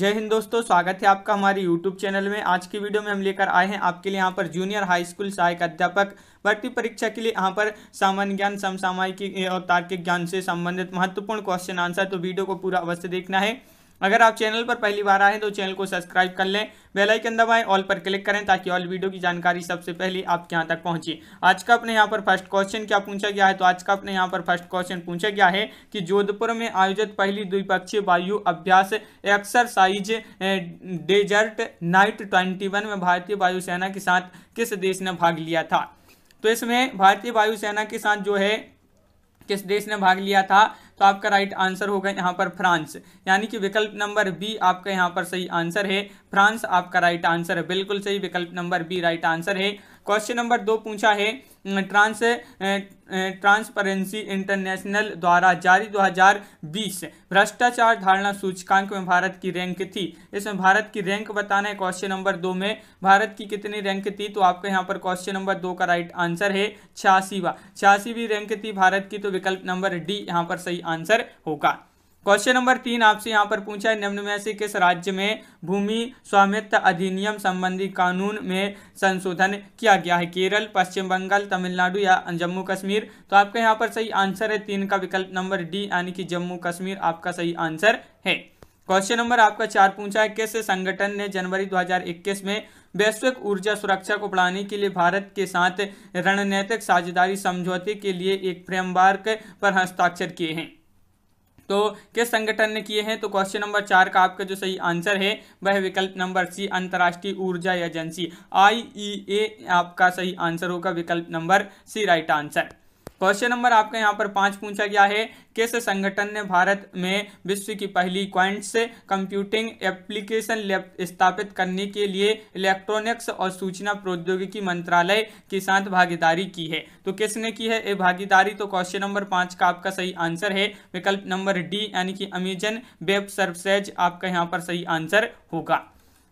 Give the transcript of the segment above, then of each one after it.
जय हिंद दोस्तों स्वागत है आपका हमारे YouTube चैनल में आज की वीडियो में हम लेकर आए हैं आपके लिए यहाँ पर जूनियर हाई स्कूल सहायक अध्यापक भर्ती परीक्षा के लिए यहाँ पर सामान्य ज्ञान समसामयिक और तार्किक ज्ञान से संबंधित महत्वपूर्ण क्वेश्चन आंसर तो वीडियो को पूरा अवश्य देखना है अगर आप चैनल पर पहली बार आए तो चैनल को सब्सक्राइब कर लें बेलाइकन दबाएं ऑल पर क्लिक करें ताकि ऑल वीडियो की जानकारी सबसे पहले आपके यहाँ तक पहुंचे आज का अपने यहाँ पर फर्स्ट क्वेश्चन क्या पूछा गया है तो आज का अपने यहाँ पर फर्स्ट क्वेश्चन पूछा गया है कि जोधपुर में आयोजित पहली द्विपक्षीय वायु अभ्यास एक्सरसाइज डेजर्ट नाइट ट्वेंटी में भारतीय वायुसेना के साथ किस देश ने भाग लिया था तो इसमें भारतीय वायुसेना के साथ जो है किस देश ने भाग लिया था तो आपका राइट आंसर होगा यहाँ पर फ्रांस यानी कि विकल्प नंबर बी आपका यहाँ पर सही आंसर है फ्रांस आपका राइट आंसर है बिल्कुल सही विकल्प नंबर बी राइट आंसर है क्वेश्चन नंबर दो पूछा है ट्रांस ट्रांसपेरेंसी इंटरनेशनल द्वारा जारी 2020 भ्रष्टाचार धारणा सूचकांक में भारत की रैंक थी इसमें भारत की रैंक बताना है क्वेश्चन नंबर दो में भारत की कितनी रैंक थी तो आपके यहाँ पर क्वेश्चन नंबर दो का राइट आंसर है छियासीवा छियासीवी रैंक थी भारत की तो विकल्प नंबर डी यहाँ पर सही आंसर होगा क्वेश्चन नंबर तीन आपसे यहाँ पर पूछा है निम्न में से किस राज्य में भूमि स्वामित्व अधिनियम संबंधी कानून में संशोधन किया गया है केरल पश्चिम बंगाल तमिलनाडु या जम्मू कश्मीर तो आपका यहाँ पर सही आंसर है तीन का विकल्प नंबर डी यानी कि जम्मू कश्मीर आपका सही आंसर है क्वेश्चन नंबर आपका चार पूछा है किस संगठन ने जनवरी दो में वैश्विक ऊर्जा सुरक्षा को बढ़ाने के लिए भारत के साथ रणनीतिक साझेदारी समझौते के लिए एक फ्रेमवर्क पर हस्ताक्षर किए हैं तो किस संगठन ने किए हैं तो क्वेश्चन नंबर चार का आपका जो सही आंसर है वह विकल्प नंबर सी अंतर्राष्ट्रीय ऊर्जा एजेंसी आईईए e आपका सही आंसर होगा विकल्प number C right answer question number आपका यहाँ पर पाँच पूछा गया है किस संगठन ने भारत में विश्व की पहली क्वांट्स कंप्यूटिंग एप्लीकेशन लैब स्थापित करने के लिए इलेक्ट्रॉनिक्स और सूचना प्रौद्योगिकी मंत्रालय के साथ भागीदारी की है तो किसने की है ये भागीदारी तो क्वेश्चन नंबर पाँच का आपका सही आंसर है विकल्प नंबर डी यानी कि अमेजन वेब सर्वसेज आपका यहाँ पर सही आंसर होगा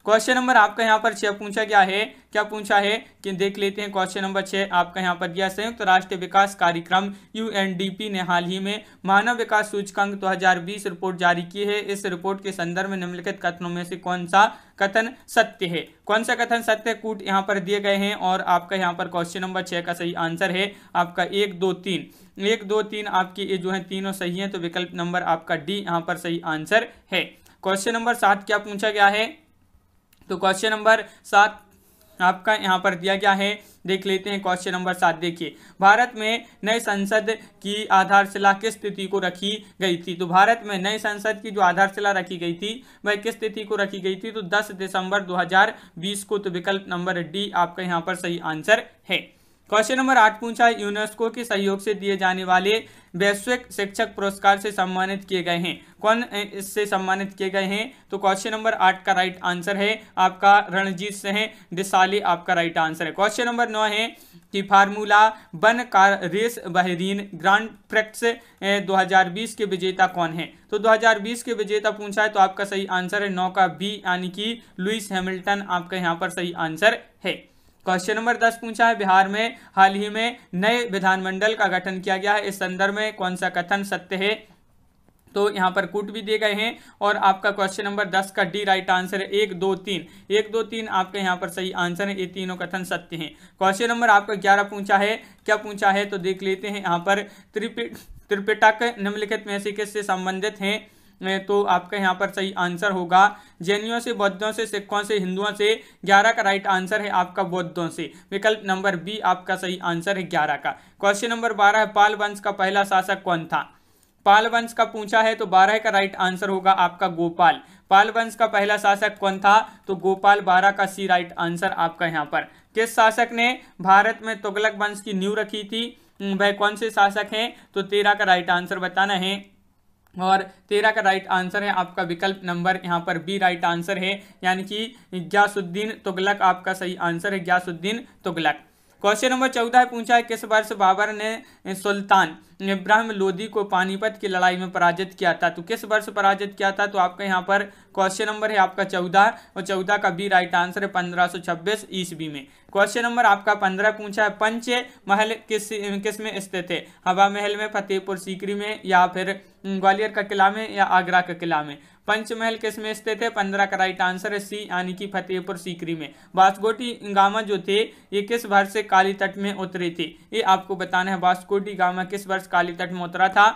क्वेश्चन नंबर आपका यहाँ पर छह पूछा गया है क्या पूछा है कि देख लेते हैं क्वेश्चन नंबर छह आपका यहाँ पर दिया संयुक्त तो राष्ट्र विकास कार्यक्रम यूएनडीपी ने हाल ही में मानव विकास सूचकांक 2020 रिपोर्ट जारी की है इस रिपोर्ट के संदर्भ में निम्नलिखित कथनों में से कौन सा कथन सत्य है कौन सा कथन सत्य कूट यहाँ पर दिए गए हैं और आपका यहाँ पर क्वेश्चन नंबर छह का सही आंसर है आपका एक दो तीन एक दो तीन आपकी ये जो है तीनों सही है तो विकल्प नंबर आपका डी यहाँ पर सही आंसर है क्वेश्चन नंबर सात क्या पूछा गया है तो क्वेश्चन नंबर सात आपका यहाँ पर दिया गया है देख लेते हैं क्वेश्चन नंबर सात देखिए भारत में नए संसद की आधारशिला किस तिथि को रखी गई थी तो भारत में नए संसद की जो आधारशिला रखी गई थी वह किस तिथि को रखी गई थी तो 10 दिसंबर 2020 को तो विकल्प नंबर डी आपका यहाँ पर सही आंसर है क्वेश्चन नंबर आठ पूछा है यूनेस्को के सहयोग से दिए जाने वाले वैश्विक शिक्षक पुरस्कार से सम्मानित किए गए हैं कौन इससे सम्मानित किए गए हैं तो क्वेश्चन नंबर आठ का राइट आंसर है आपका रणजीत सिंह डिसाले आपका राइट आंसर है क्वेश्चन नंबर नौ है कि formula one car race Bahrain grand prix 2020 के विजेता कौन है तो 2020 के विजेता पूछा है तो आपका सही आंसर है नौ का बी यानी कि लुइस हैमिल्टन आपका यहाँ पर सही आंसर है क्वेश्चन नंबर दस पूछा है बिहार में हाल ही में नए विधानमंडल का गठन किया गया है इस संदर्भ में कौन सा कथन सत्य है तो यहाँ पर कूट भी दिए गए हैं और आपका क्वेश्चन नंबर दस का डी राइट आंसर है एक दो तीन एक दो तीन आपके यहाँ पर सही आंसर है ये तीनों कथन सत्य हैं क्वेश्चन नंबर आपका ग्यारह पूछा है क्या पूछा है तो देख लेते हैं यहाँ पर त्रिपिट त्रिपिटक निम्नलिखित में से किससे संबंधित हैं तो आपका यहाँ पर सही आंसर होगा जैनियों से बौद्धों से सिखों से हिंदुओं से ग्यारह का राइट आंसर है आपका बौद्धों से विकल्प नंबर बी आपका सही आंसर है ग्यारह का क्वेश्चन नंबर बारह है पाल वंश का पहला शासक कौन था पाल वंश का पूछा है तो बारह का राइट आंसर होगा आपका गोपाल पाल वंश का पहला शासक कौन था तो गोपाल बारह का सी राइट आंसर आपका यहाँ पर किस शासक ने भारत में तुगलक वंश की न्यू रखी थी वह कौन से शासक हैं तो तेरह का राइट आंसर बताना है और तेरह का राइट आंसर है आपका विकल्प नंबर यहाँ पर बी राइट आंसर है यानी कि ग्यासुद्दीन तुगलक आपका सही आंसर है ग्यासुद्दीन तुगलक क्वेश्चन नंबर चौदह पूछा है किस वर्ष बाबर ने सुल्तान इब्राहिम लोधी को पानीपत की लड़ाई में पराजित किया था तो किस वर्ष पराजित किया था तो आपका यहाँ पर क्वेश्चन नंबर है आपका चौदह और चौदह का बी राइट आंसर है पंद्रह सौ छब्बीस ईस्वी में क्वेश्चन नंबर आपका पंद्रह पूछा है पंच महल किस किस में स्थित है हवा महल में फतेहपुर सीकरी में या फिर ग्वालियर का किला में या आगरा का किला में पंचमहल किस में स्थित है पंद्रह का राइट आंसर है सी यानी कि फतेहपुर सीकरी में बास्कोटी गामा जो थे ये किस वर्ष से काली तट में उतरे थे ये आपको बताना है बास्कोटी गामा किस वर्ष काली तट में उतरा था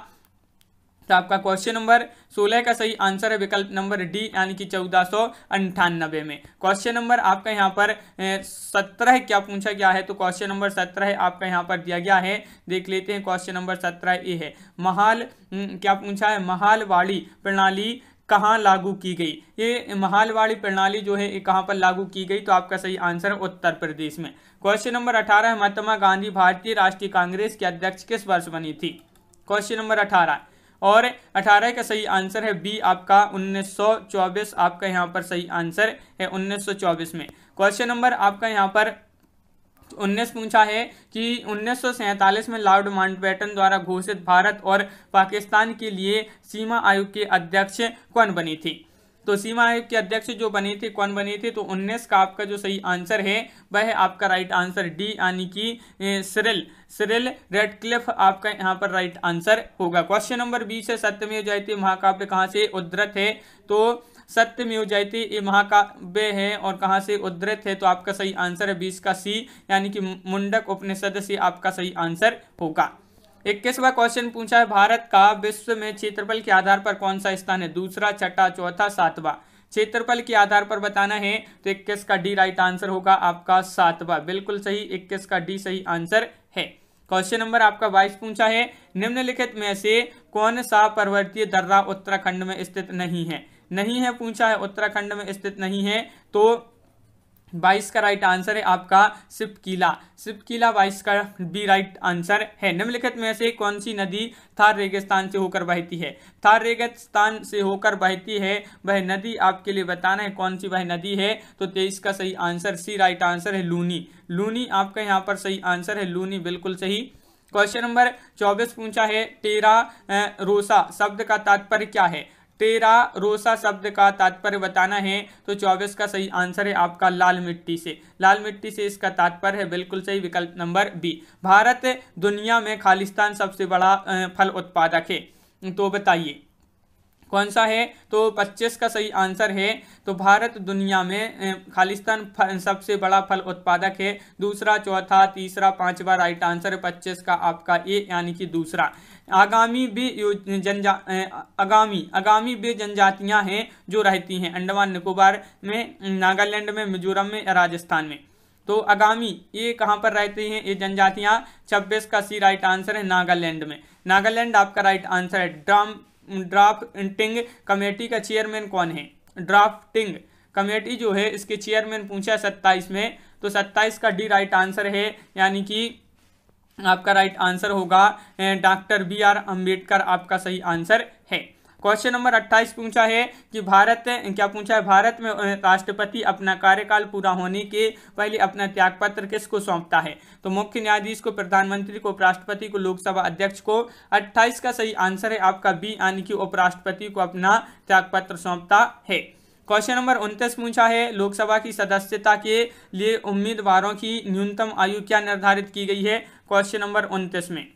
तो आपका क्वेश्चन नंबर 16 का सही आंसर है विकल्प नंबर डी यानी कि चौदह सौ अंठानबे में क्वेश्चन नंबर आपका यहाँ पर सत्रह क्या पूछा गया है तो क्वेश्चन नंबर सत्रह आपका यहाँ पर दिया गया है देख लेते हैं क्वेश्चन नंबर सत्रह ए है महाल हम्म, क्या पूछा है महालवाड़ी प्रणाली कहाँ लागू की गई ये महालवाड़ी प्रणाली जो है कहाँ पर लागू की गई तो आपका सही आंसर है उत्तर प्रदेश में क्वेश्चन नंबर अठारह है महात्मा गांधी भारतीय राष्ट्रीय कांग्रेस के अध्यक्ष किस वर्ष बनी थी क्वेश्चन नंबर अठारह और 18 का सही आंसर है बी आपका 1924 आपका यहाँ पर सही आंसर है उन्नीस में क्वेश्चन नंबर आपका यहाँ पर उन्नीस पूछा है कि उन्नीस में लॉर्ड माउंटबेटन द्वारा घोषित भारत और पाकिस्तान के लिए सीमा आयोग के अध्यक्ष कौन बनी थी तो सीमा आयोग के अध्यक्ष जो बने थे कौन बने थे तो 19 का आपका जो सही आंसर है वह आपका राइट आंसर डी यानी कि सिरिल सिरिल रेडक्लिफ आपका यहाँ पर राइट आंसर होगा क्वेश्चन नंबर बीस है सत्यमेव जयते महाकाव्य कहाँ से उद्धृत है तो सत्यमेव जयते ये महाकाव्य है और कहाँ से उद्धृत है तो आपका सही आंसर है बीस का सी यानी कि मुंडक उपनिषद से आपका सही आंसर होगा इक्कीसवा क्वेश्चन पूछा है भारत का विश्व में क्षेत्रफल के आधार पर कौन सा स्थान है दूसरा छठा चौथा सातवा क्षेत्रफल के आधार पर बताना है तो इक्कीस का डी राइट आंसर होगा आपका सातवा बिल्कुल सही इक्कीस का डी सही आंसर है क्वेश्चन नंबर आपका बाईस पूछा है निम्नलिखित में से कौन सा पर्वतीय दर्रा उत्तराखंड में स्थित नहीं है नहीं है पूछा है उत्तराखंड में स्थित नहीं है तो बाईस का राइट आंसर है आपका सिपकीला सिपकीला बाईस का बी राइट आंसर है निम्नलिखित में से कौन सी नदी थार रेगिस्तान से होकर बहती है थार रेगिस्तान से होकर बहती है वह नदी आपके लिए बताना है कौन सी वह नदी है तो तेईस का सही आंसर सी राइट आंसर है लूनी लूनी आपका यहाँ पर सही आंसर है लूनी बिल्कुल सही क्वेश्चन नंबर चौबीस पूछा है टेरा रोसा शब्द का तात्पर्य क्या है तेरा रोसा शब्द का तात्पर्य बताना है तो चौबीस का सही आंसर है आपका लाल मिट्टी से लाल मिट्टी से इसका तात्पर्य है बिल्कुल सही विकल्प नंबर बी भारत दुनिया में खालिस्तान सबसे बड़ा फल उत्पादक है तो बताइए कौन सा है तो 25 का सही आंसर है तो भारत दुनिया में खालिस्तान सबसे बड़ा फल उत्पादक है दूसरा चौथा तीसरा पांचवा राइट आंसर है 25 का आपका ए यानी कि दूसरा आगामी भी जनजा आगामी आगामी भी जनजातियाँ हैं जो रहती हैं अंडमान निकोबार में नागालैंड में मिजोरम में राजस्थान में तो आगामी ये कहाँ पर रहती हैं ये जनजातियाँ छब्बीस का सी राइट आंसर है नागालैंड में नागालैंड आपका राइट आंसर है ड्राम ड्राफ्टिंग कमेटी का चेयरमैन कौन है ड्राफ्टिंग कमेटी जो है इसके चेयरमैन पूछा सत्ताईस में तो सत्ताईस का डी राइट आंसर है यानी कि आपका राइट आंसर होगा डॉक्टर बी आर अम्बेडकर आपका सही आंसर है क्वेश्चन नंबर 28 पूछा है कि भारत क्या पूछा है भारत में राष्ट्रपति अपना कार्यकाल पूरा होने के पहले अपना त्यागपत्र किसको सौंपता है तो मुख्य न्यायाधीश को प्रधानमंत्री को उपराष्ट्रपति को लोकसभा अध्यक्ष को 28 का सही आंसर है आपका बी यानी कि उपराष्ट्रपति को अपना त्यागपत्र सौंपता है क्वेश्चन नंबर उनतीस पूछा है लोकसभा की सदस्यता के लिए उम्मीदवारों की न्यूनतम आयु क्या निर्धारित की गई है क्वेश्चन नंबर उनतीस में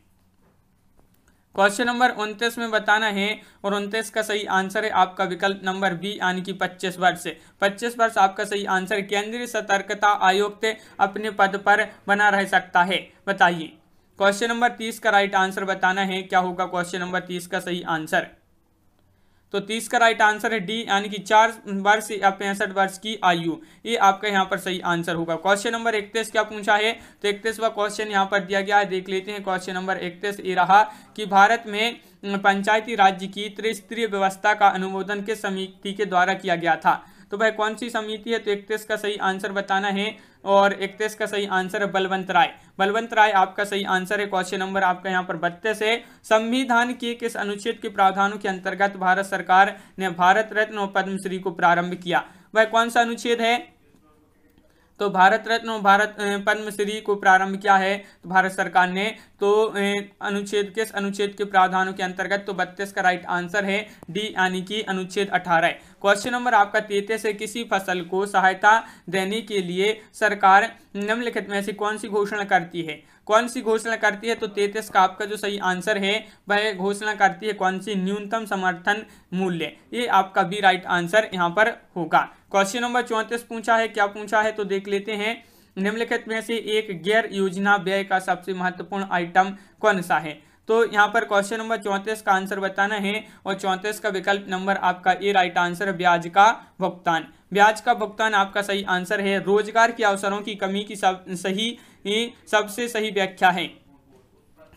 क्वेश्चन नंबर उनतीस में बताना है और उनतीस का सही आंसर है आपका विकल्प नंबर बी यानी कि 25 वर्ष 25 वर्ष आपका सही आंसर केंद्रीय सतर्कता आयोग अपने पद पर बना रह सकता है बताइए क्वेश्चन नंबर तीस का राइट आंसर बताना है क्या होगा क्वेश्चन नंबर तीस का सही आंसर तो तीस का राइट आंसर है डी यानी कि चार वर्ष या पैंसठ वर्ष की आयु ये आपका यहाँ पर सही आंसर होगा क्वेश्चन नंबर इकतीस क्या पूछा है तो इकतीसवा क्वेश्चन यहाँ पर दिया गया है देख लेते हैं क्वेश्चन नंबर इकतीस ये रहा कि भारत में पंचायती राज्य की त्रिस्तरीय व्यवस्था का अनुमोदन किस समिति के द्वारा किया गया था तो भाई कौन सी समिति है तो इकतीस का सही आंसर बताना है और इकतीस का सही आंसर है बलवंत राय बलवंत राय आपका सही आंसर है क्वेश्चन नंबर आपका यहाँ पर बत्तीस है संविधान के किस अनुच्छेद के प्रावधानों के अंतर्गत भारत सरकार ने भारत रत्न और पद्मश्री को प्रारंभ किया वह कौन सा अनुच्छेद है तो भारत रत्न भारत पद्मश्री को प्रारंभ किया है तो भारत सरकार ने तो अनुच्छेद किस अनुच्छेद के प्रावधानों के अंतर्गत तो बत्तीस का राइट आंसर है डी यानी कि अनुच्छेद अठारह क्वेश्चन नंबर आपका तैतीस है किसी फसल को सहायता देने के लिए सरकार निम्नलिखित में से कौन सी घोषणा करती है कौन सी घोषणा करती है तो तेतीस का आपका जो सही आंसर है वह घोषणा करती है कौन सी न्यूनतम समर्थन मूल्य ये आपका भी राइट आंसर यहाँ पर होगा क्वेश्चन नंबर चौंतीस पूछा है क्या पूछा है तो देख लेते हैं निम्नलिखित में से एक गैर योजना व्यय का सबसे महत्वपूर्ण आइटम कौन सा है तो यहाँ पर क्वेश्चन नंबर चौंतीस का आंसर बताना है और चौंतीस का विकल्प नंबर आपका ए राइट आंसर ब्याज का भुगतान ब्याज का भुगतान आपका सही आंसर है रोजगार के अवसरों की कमी की सब सही सबसे सही व्याख्या है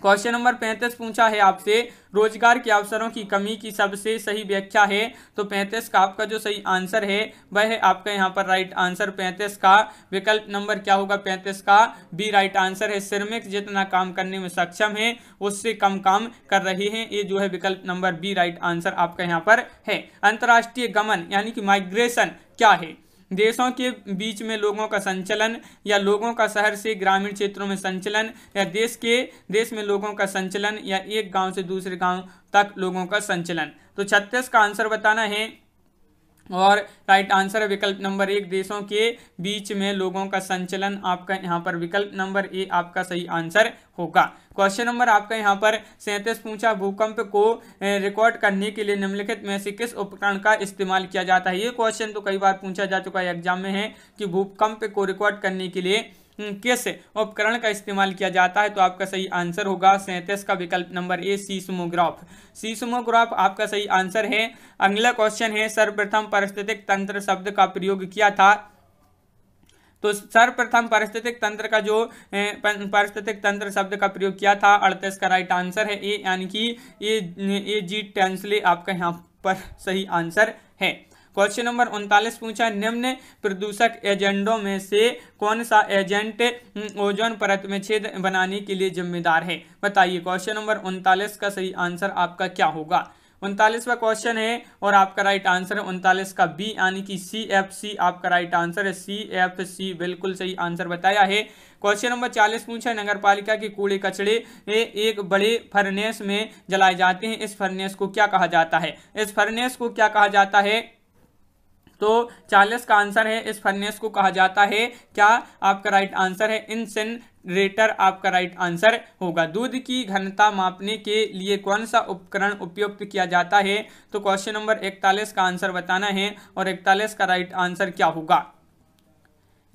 क्वेश्चन नंबर पैंतीस पूछा है आपसे रोजगार के अवसरों की कमी की सबसे सही व्याख्या है तो पैंतीस का आपका जो सही आंसर है वह है आपका यहाँ पर राइट आंसर पैंतीस का विकल्प नंबर क्या होगा पैंतीस का बी राइट आंसर है श्रमिक जितना काम करने में सक्षम है उससे कम काम कर रहे हैं ये जो है विकल्प नंबर बी राइट आंसर आपका यहाँ पर है अंतर्राष्ट्रीय गमन यानी कि माइग्रेशन क्या है देशों के बीच में लोगों का संचलन या लोगों का शहर से ग्रामीण क्षेत्रों में संचलन या देश के देश में लोगों का संचलन या एक गांव से दूसरे गांव तक लोगों का संचलन तो छत्तीस का आंसर बताना है और राइट आंसर है विकल्प नंबर एक देशों के बीच में लोगों का संचलन आपका यहाँ पर विकल्प नंबर ए आपका सही आंसर होगा क्वेश्चन नंबर आपका यहाँ पर सैंतीस पूछा भूकंप को रिकॉर्ड करने के लिए निम्नलिखित में से किस उपकरण का इस्तेमाल किया जाता है ये क्वेश्चन तो कई बार पूछा जा चुका है एग्जाम में है कि भूकंप को रिकॉर्ड करने के लिए हम्म, किस उपकरण का इस्तेमाल किया जाता है तो आपका सही आंसर होगा सैंतीस का विकल्प नंबर ए सीसमोग्राफ सीसमोग्राफ आपका सही आंसर है अगला क्वेश्चन है सर्वप्रथम परिस्थितिक तंत्र शब्द का प्रयोग किया था तो सर्वप्रथम परिस्थितिक तंत्र का जो परिस्थितिक तंत्र शब्द का प्रयोग किया था अड़तीस का राइट आंसर है ए यानी कि ए ए जी टेंसले आपका यहाँ पर सही आंसर है क्वेश्चन नंबर उनतालीस पूछा निम्न प्रदूषक एजेंडों में से कौन सा एजेंट हम्म, ओजोन परत में छेद बनाने के लिए जिम्मेदार है बताइए क्वेश्चन नंबर उनतालीस का सही आंसर आपका क्या होगा उनतालीसवा क्वेश्चन है और आपका राइट आंसर है उनतालीस का बी यानी कि सी एफ सी आपका राइट आंसर है सी एफ सी बिल्कुल सही आंसर बताया है क्वेश्चन नंबर चालीस पूछा नगर पालिका के कूड़े कचड़े एक बड़े फर्नेस में जलाए जाते हैं इस फर्नेस को क्या कहा जाता है इस फर्नेस को क्या कहा जाता है तो चालीस का आंसर है इस फर्नेस को कहा जाता है क्या आपका राइट आंसर है इनसेन रेटर आपका राइट आंसर होगा दूध की घनता मापने के लिए कौन सा उपकरण उपयुक्त किया जाता है तो क्वेश्चन नंबर इकतालीस का आंसर बताना है और इकतालीस का राइट आंसर क्या होगा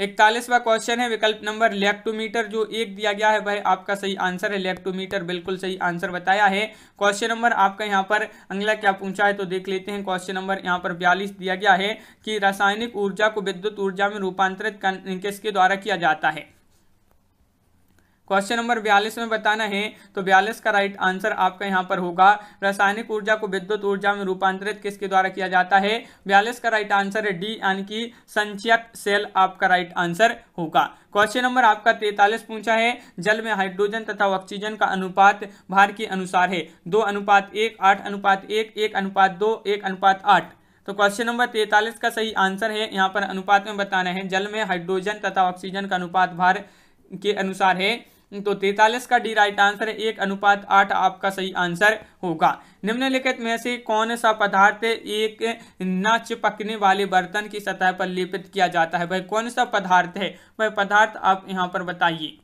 इकतालीसवा क्वेश्चन है विकल्प नंबर लेक्टोमीटर जो एक दिया गया है वह आपका सही आंसर है लेक्टोमीटर बिल्कुल सही आंसर बताया है क्वेश्चन नंबर आपका यहाँ पर अगला क्या पूछा है तो देख लेते हैं क्वेश्चन नंबर यहाँ पर बयालीस दिया गया है कि रासायनिक ऊर्जा को विद्युत ऊर्जा में रूपांतरित किसके द्वारा किया जाता है क्वेश्चन नंबर बयालीस में बताना है तो बयालीस का राइट आंसर आपका यहाँ पर होगा रासायनिक ऊर्जा को विद्युत ऊर्जा में रूपांतरित किसके द्वारा किया जाता है बयालीस का राइट आंसर है डी यानी कि संचयक सेल आपका राइट आंसर होगा क्वेश्चन नंबर आपका तैतालीस पूछा है जल में हाइड्रोजन तथा ऑक्सीजन का अनुपात भार के अनुसार है दो अनुपात एक आठ अनुपात एक एक अनुपात दो एक अनुपात आठ तो क्वेश्चन नंबर तैतालीस का सही आंसर है यहाँ पर अनुपात में बताना है जल में हाइड्रोजन तथा ऑक्सीजन का अनुपात भार के अनुसार है तो तैतालीस का डी राइट आंसर है एक अनुपात आठ आपका सही आंसर होगा निम्नलिखित में से कौन सा पदार्थ एक न चिपकने वाले बर्तन की सतह पर लेपित किया जाता है भाई कौन सा पदार्थ है वह पदार्थ आप यहाँ पर बताइए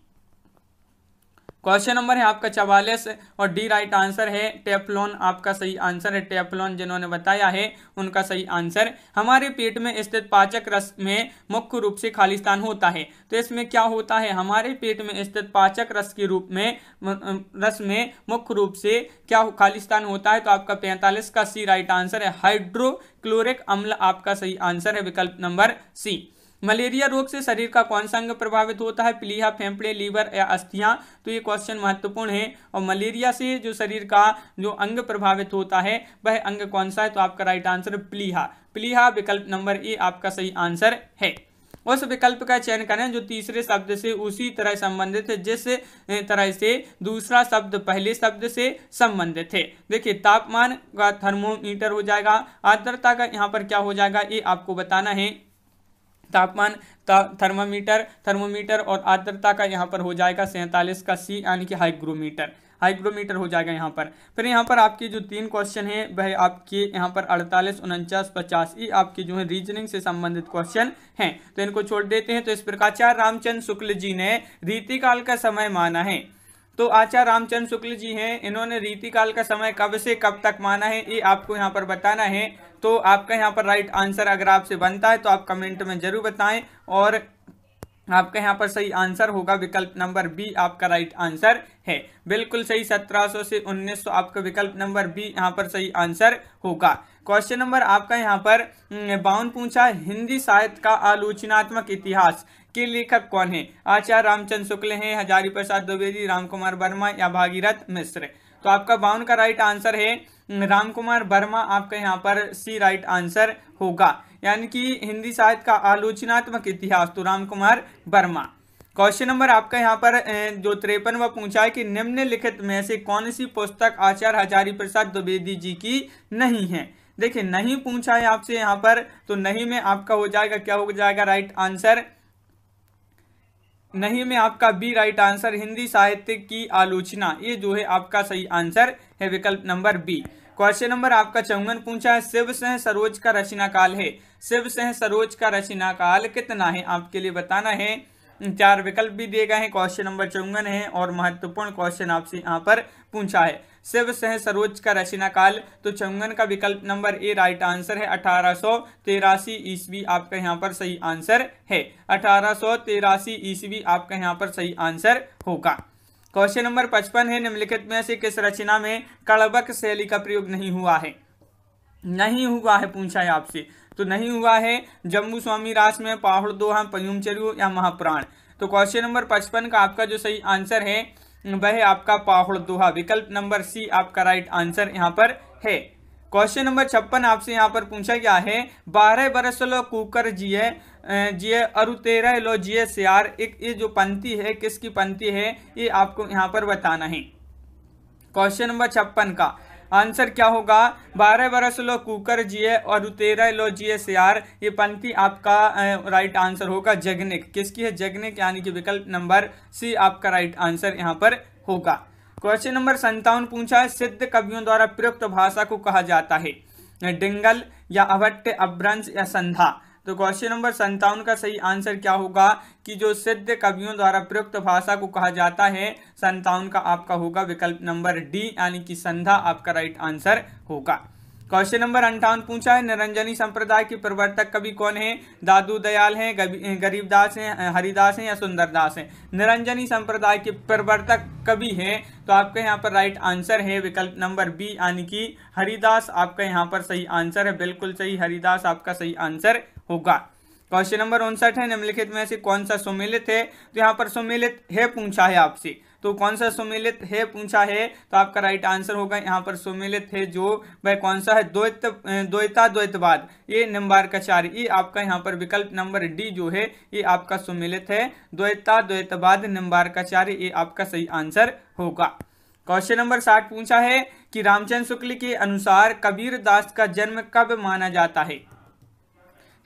क्वेश्चन नंबर है आपका चवालीस और डी राइट आंसर है टेपलोन आपका सही आंसर है टेपलोन जिन्होंने बताया है उनका सही आंसर हमारे पेट में स्थित पाचक रस में मुख्य रूप से खालिस्तान होता है तो इसमें क्या होता है हमारे पेट में स्थित पाचक रस के रूप में रस में मुख्य रूप से क्या खालिस्तान होता है तो आपका पैंतालीस का सी राइट आंसर है हाइड्रोक्लोरिक अम्ल आपका सही आंसर है विकल्प नंबर सी मलेरिया रोग से शरीर का कौन सा अंग प्रभावित होता है प्लीहा फेफड़े लीवर या अस्थियां तो ये क्वेश्चन महत्वपूर्ण है और मलेरिया से जो शरीर का जो अंग प्रभावित होता है वह अंग कौन सा है तो आपका राइट आंसर प्लीहा प्लीहा विकल्प नंबर ए आपका सही आंसर है उस विकल्प का चयन करें जो तीसरे शब्द से उसी तरह संबंधित है जिस तरह से दूसरा शब्द पहले शब्द से संबंधित है देखिए तापमान का थर्मोमीटर हो जाएगा आर्द्रता का यहाँ पर क्या हो जाएगा ये आपको बताना है तापमान थर्मामीटर थर्मोमीटर और आर्द्रता का यहाँ पर हो जाएगा सैंतालीस का सी यानी कि हाइग्रोमीटर हाइग्रोमीटर हो जाएगा यहाँ पर फिर यहाँ पर आपके जो तीन क्वेश्चन हैं वह आपके यहाँ पर अड़तालीस उनचास पचास ये आपके जो है रीजनिंग से संबंधित क्वेश्चन हैं तो इनको छोड़ देते हैं तो इस प्रकार चार रामचंद्र शुक्ल जी ने रीतिकाल का समय माना है तो आचार्य रामचंद्र शुक्ल जी हैं इन्होंने रीतिकाल का समय कब से कब तक माना है ये आपको यहाँ पर बताना है तो आपका यहाँ पर राइट आंसर अगर आपसे बनता है तो आप कमेंट में जरूर बताएं और आपका यहाँ पर सही आंसर होगा विकल्प नंबर बी आपका राइट आंसर है बिल्कुल सही 1700 से 1900 आपका विकल्प नंबर बी यहाँ पर सही आंसर होगा क्वेश्चन नंबर आपका यहाँ पर हम्म, बावन पूछा हिंदी साहित्य का आलोचनात्मक इतिहास के लेखक कौन है आचार्य रामचंद्र शुक्ल है हजारी प्रसाद द्विवेदी रामकुमार वर्मा या भागीरथ मिश्र तो आपका बाउन का राइट आंसर है रामकुमार वर्मा आपका यहाँ पर सी राइट आंसर होगा यानी कि हिंदी साहित्य का आलोचनात्मक इतिहास तो रामकुमार वर्मा क्वेश्चन नंबर आपका यहाँ पर जो त्रेपन व पूछा है कि निम्नलिखित में से कौन सी पुस्तक आचार्य हजारी प्रसाद द्विवेदी जी की नहीं है देखिये नहीं पूछा है आपसे यहाँ पर तो नहीं में आपका हो जाएगा क्या हो जाएगा राइट आंसर नहीं में आपका बी राइट आंसर हिंदी साहित्य की आलोचना ये जो है आपका सही आंसर है विकल्प नंबर बी क्वेश्चन नंबर आपका चौवन पूछा है शिव सह सरोज का रचना काल है शिव सह सरोज का रचना काल कितना है आपके लिए बताना है चार विकल्प भी दिए गए हैं क्वेश्चन नंबर चौवन है और महत्वपूर्ण क्वेश्चन आपसे यहाँ पर पूछा है शिव सह सरोज का रचना काल तो चंगन का विकल्प नंबर ए राइट आंसर है अठारह ईस्वी आपका यहाँ पर सही आंसर है अठारह ईस्वी आपका यहाँ पर सही आंसर होगा क्वेश्चन नंबर पचपन है निम्नलिखित में से किस रचना में कड़बक शैली का प्रयोग नहीं हुआ है नहीं हुआ है पूछा है आपसे तो नहीं हुआ है जम्मू स्वामी रास में पाहड़ दोहा पयुम चरु या महाप्राण तो क्वेश्चन नंबर पचपन का आपका जो सही आंसर है वह आपका पाहुड़ दोहा विकल्प नंबर सी आपका राइट आंसर यहाँ पर है क्वेश्चन नंबर छप्पन आपसे यहाँ पर पूछा गया है बारह बरस लो कुकर जिए जिए अरु तेरह लो जिए सियार एक ये जो पंक्ति है किसकी पंक्ति है ये आपको यहाँ पर बताना है क्वेश्चन नंबर छप्पन का आंसर क्या होगा बारह बरस लो कुकर जिए और तेरह लो जिए सियार ये पंक्ति आपका राइट आंसर होगा जगनिक किसकी है जगनिक यानी कि विकल्प नंबर सी आपका राइट आंसर यहाँ पर होगा क्वेश्चन नंबर संतावन पूछा है सिद्ध कवियों द्वारा प्रयुक्त भाषा को कहा जाता है डिंगल या अभट्ट अभ्रंश या संधा तो क्वेश्चन नंबर संतावन का सही आंसर क्या होगा कि जो सिद्ध कवियों द्वारा प्रयुक्त भाषा को कहा जाता है संतावन का आपका होगा विकल्प नंबर डी यानी कि संधा आपका राइट आंसर होगा क्वेश्चन नंबर अंठावन पूछा है निरंजनी संप्रदाय के प्रवर्तक कवि कौन है दादू दयाल हैं गरीबदास हैं हरिदास हैं या सुंदरदास हैं निरंजनी संप्रदाय के प्रवर्तक कवि हैं तो आपका यहाँ पर राइट आंसर है विकल्प नंबर बी यानी कि हरिदास आपका यहाँ पर सही आंसर है बिल्कुल सही हरिदास आपका सही आंसर होगा क्वेश्चन नंबर उनसठ है निम्नलिखित में से कौन सा सुमिलित है तो यहाँ पर सुमिलित है पूछा है आपसे तो कौन सा सुमिलित है पूछा है तो आपका राइट आंसर होगा यहाँ पर सुमिलित है जो वह कौन सा है द्वैत द्वैता द्वैतवाद ये नंबर का चार ये आपका यहाँ पर विकल्प नंबर डी जो है ये आपका सुमिलित है द्वैता द्वैतवाद नंबर का चार ये आपका सही आंसर होगा क्वेश्चन नंबर साठ पूछा है कि रामचंद्र शुक्ल के अनुसार कबीर दास का जन्म कब माना जाता है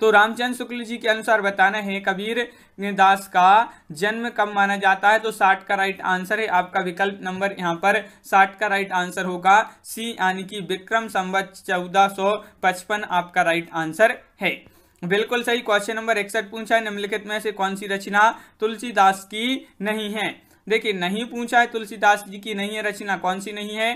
तो रामचंद्र शुक्ल जी के अनुसार बताना है कबीर दास का जन्म कब माना जाता है तो साठ का राइट आंसर है आपका विकल्प नंबर यहाँ पर साठ का राइट आंसर होगा सी यानी कि विक्रम संवत चौदह आपका राइट आंसर है बिल्कुल सही क्वेश्चन नंबर इकसठ पूछा है निम्नलिखित में से कौन सी रचना तुलसीदास की नहीं है देखिए नहीं पूछा है तुलसीदास जी की नहीं है रचना कौन सी नहीं है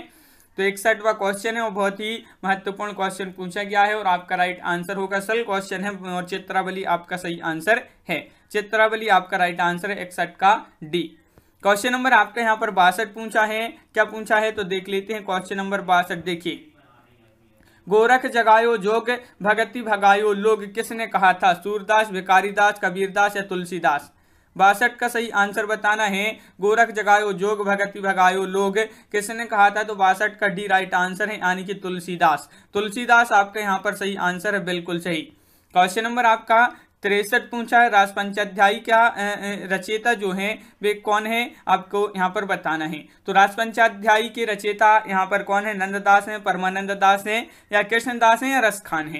तो इकसठवा क्वेश्चन है और बहुत ही महत्वपूर्ण क्वेश्चन पूछा गया है और आपका राइट आंसर होगा सल क्वेश्चन है और चित्रावली आपका सही आंसर है चित्रावली आपका राइट आंसर है इकसठ का डी क्वेश्चन नंबर आपका यहाँ पर बासठ पूछा है क्या पूछा है तो देख लेते हैं क्वेश्चन नंबर बासठ देखिए गोरख जगायो जोग भगति भगायो लोग किसने कहा था सूरदास भिकारीदास कबीरदास या तुलसीदास बासठ का सही आंसर बताना है गोरख जगायो जोग भगत भगायो लोग किसने कहा था तो बासठ का डी राइट आंसर है यानी कि तुलसीदास तुलसीदास आपका यहाँ पर सही आंसर है बिल्कुल सही क्वेश्चन नंबर आपका तिरसठ पूछा है राजपंचाध्याय का रचेता जो है वे कौन है आपको यहाँ पर बताना है तो राजपंचाध्याय के रचेता यहाँ पर कौन है नंददास है परमानंद दास है या कृष्णदास है या रस खान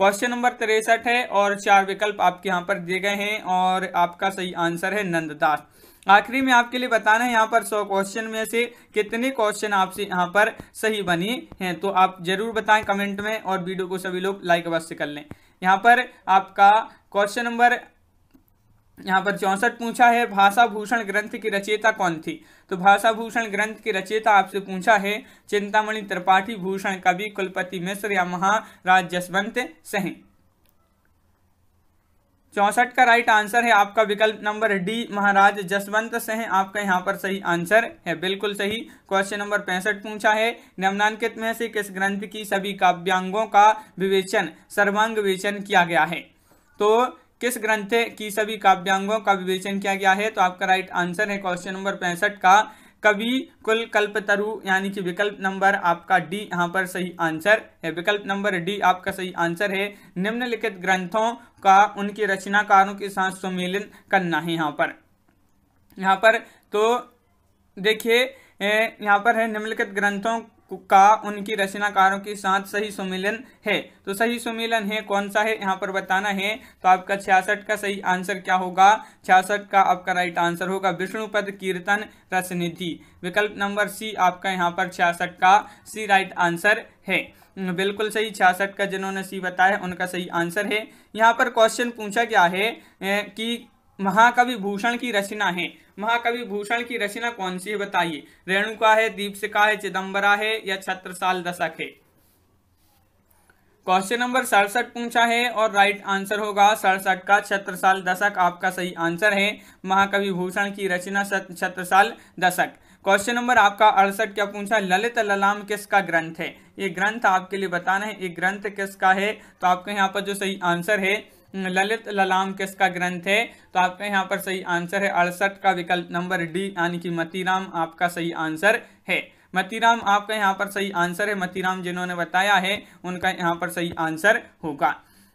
क्वेश्चन नंबर तिरसठ है और चार विकल्प आपके यहाँ पर दिए गए हैं और आपका सही आंसर है नंददास आखिरी में आपके लिए बताना है यहाँ पर सौ क्वेश्चन में से कितने क्वेश्चन आपसे यहाँ पर सही बनी हैं तो आप जरूर बताएं कमेंट में और वीडियो को सभी लोग लाइक अवश्य कर लें यहाँ पर आपका क्वेश्चन नंबर यहाँ पर चौंसठ पूछा है भाषा भूषण ग्रंथ की रचयिता कौन थी तो भाषा भूषण ग्रंथ की रचयिता आपसे पूछा है चिंतामणि त्रिपाठी भूषण कवि कुलपति मिश्र या महाराज जसवंत सिंह चौसठ का राइट आंसर है आपका विकल्प नंबर डी महाराज जसवंत सिंह आपका यहाँ पर सही आंसर है बिल्कुल सही क्वेश्चन नंबर पैंसठ पूछा है निम्नांकित में से किस ग्रंथ की सभी काव्यांगों का विवेचन सर्वांग विवेचन किया गया है तो किस ग्रंथ की सभी काव्यांगों का विवेचन किया गया है तो आपका राइट आंसर है क्वेश्चन नंबर पैंसठ का कवि कुल कल्पतरु यानी कि विकल्प नंबर आपका डी यहाँ पर सही आंसर है विकल्प नंबर डी आपका सही आंसर है निम्नलिखित ग्रंथों का उनके रचनाकारों के साथ सम्मेलन करना है यहाँ पर यहाँ पर तो देखिए यहाँ पर है निम्नलिखित ग्रंथों का उनकी रचनाकारों के साथ सही सुमेलन है तो सही सुमेलन है कौन सा है यहाँ पर बताना है तो आपका छियासठ का सही आंसर क्या होगा छियासठ का आपका राइट आंसर होगा विष्णुपद कीर्तन रसनिधि विकल्प नंबर सी आपका यहाँ पर छियासठ का सी राइट आंसर है बिल्कुल सही छियासठ का जिन्होंने सी बताया उनका सही आंसर है यहाँ पर क्वेश्चन पूछा गया है कि महाकवि भूषण की रचना है महाकवि भूषण की रचना कौन सी है बताइए रेणुका है दीपशिका है चिदम्बरा है या छत्रसाल दशक है क्वेश्चन नंबर सड़सठ पूछा है और राइट आंसर होगा सड़सठ का छत्रसाल दशक आपका सही आंसर है महाकवि भूषण की रचना छत्रसाल दशक क्वेश्चन नंबर आपका अड़सठ क्या पूछा है ललित ललाम किसका ग्रंथ है ये ग्रंथ आपके लिए बताना है ये ग्रंथ किसका है तो आपके यहाँ पर जो सही आंसर है हम्म, ललित ललाम किसका ग्रंथ है तो आपका यहाँ पर सही आंसर है अड़सठ का विकल्प नंबर डी यानी कि मतीराम आपका सही आंसर है मतीराम आपका यहाँ पर सही आंसर है मतीराम जिन्होंने बताया है उनका यहाँ पर सही आंसर होगा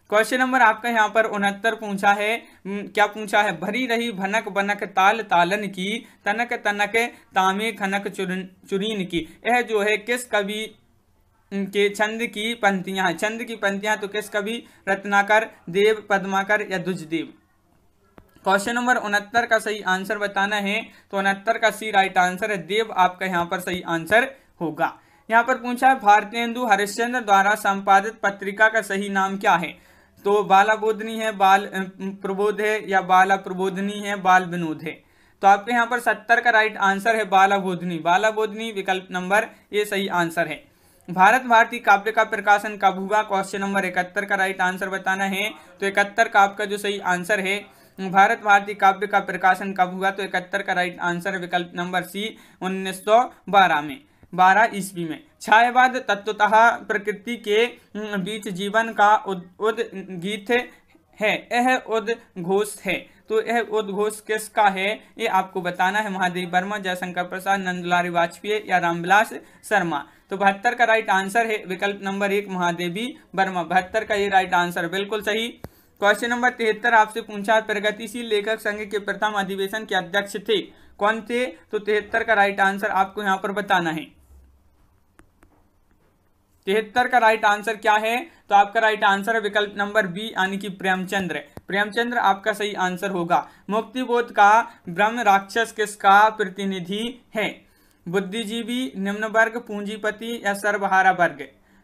क्वेश्चन नंबर आपका यहाँ पर उनहत्तर पूछा है हम्म, क्या पूछा है भरी रही भनक बनक ताल तालन की तनक तनक तामे खनक चुरीन की यह जो है किस कवि के छंद की पंक्तियां छंद की पंक्तियां तो किस कवि रत्नाकर देव पद्माकर या दुजदेव क्वेश्चन नंबर उनहत्तर का सही आंसर बताना है तो उनहत्तर का सी राइट आंसर है देव आपका यहाँ पर सही आंसर होगा यहाँ पर पूछा है भारतीय हिंदू हरिश्चंद्र द्वारा संपादित पत्रिका का सही नाम क्या है तो बाला बोधनी है बाल प्रबोध है या बाला प्रबोधनी है बाल विनोद है तो आपके यहाँ पर सत्तर का राइट आंसर है बाला बोधनी बाला बोधनी विकल्प नंबर ये सही आंसर है भारत भारती काव्य का प्रकाशन कब हुआ क्वेश्चन नंबर इकहत्तर का राइट आंसर बताना है तो इकहत्तर का आपका जो सही आंसर है भारत भारती काव्य का प्रकाशन कब हुआ तो इकहत्तर का राइट आंसर विकल्प नंबर सी 1912 में बारह ईस्वी में छायावाद तत्वतः प्रकृति के बीच जीवन का उद, उद्गीत है यह उद्घोष है तो यह उद्घोष किसका है ये आपको बताना है महादेव वर्मा जयशंकर प्रसाद नंदलाल वाजपेयी या रामविलास शर्मा तो बहत्तर का राइट आंसर है विकल्प नंबर एक महादेवी वर्मा बहत्तर का ये राइट आंसर बिल्कुल सही क्वेश्चन नंबर तिहत्तर आपसे पूछा प्रगतिशील लेखक संघ के प्रथम अधिवेशन के अध्यक्ष थे कौन थे तो तिहत्तर का राइट आंसर आपको यहाँ पर बताना है तिहत्तर का राइट आंसर क्या है तो आपका राइट आंसर है विकल्प नंबर बी यानी कि प्रेमचंद्र प्रेमचंद्र आपका सही आंसर होगा मुक्तिबोध का ब्रह्म राक्षस किसका प्रतिनिधि है बुद्धिजीवी निम्न वर्ग पूंजीपति या सर्वहारा वर्ग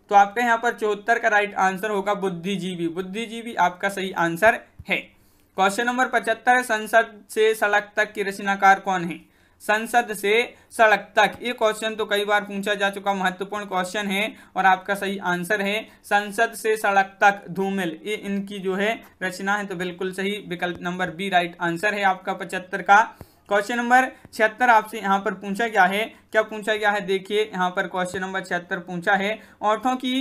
तो आपका यहाँ पर चौहत्तर का राइट आंसर होगा बुद्धिजीवी बुद्धिजीवी आपका सही आंसर है क्वेश्चन नंबर पचहत्तर है संसद से सड़क तक की रचनाकार कौन है संसद से सड़क तक ये क्वेश्चन तो कई बार पूछा जा चुका महत्वपूर्ण क्वेश्चन है और आपका सही आंसर है संसद से सड़क तक धूमिल ये इनकी जो है रचना है तो बिल्कुल सही विकल्प नंबर बी राइट आंसर है आपका पचहत्तर का क्वेश्चन नंबर छिहत्तर आपसे यहाँ पर पूछा गया है क्या पूछा गया है देखिए यहाँ पर क्वेश्चन नंबर छिहत्तर पूछा है औरतों की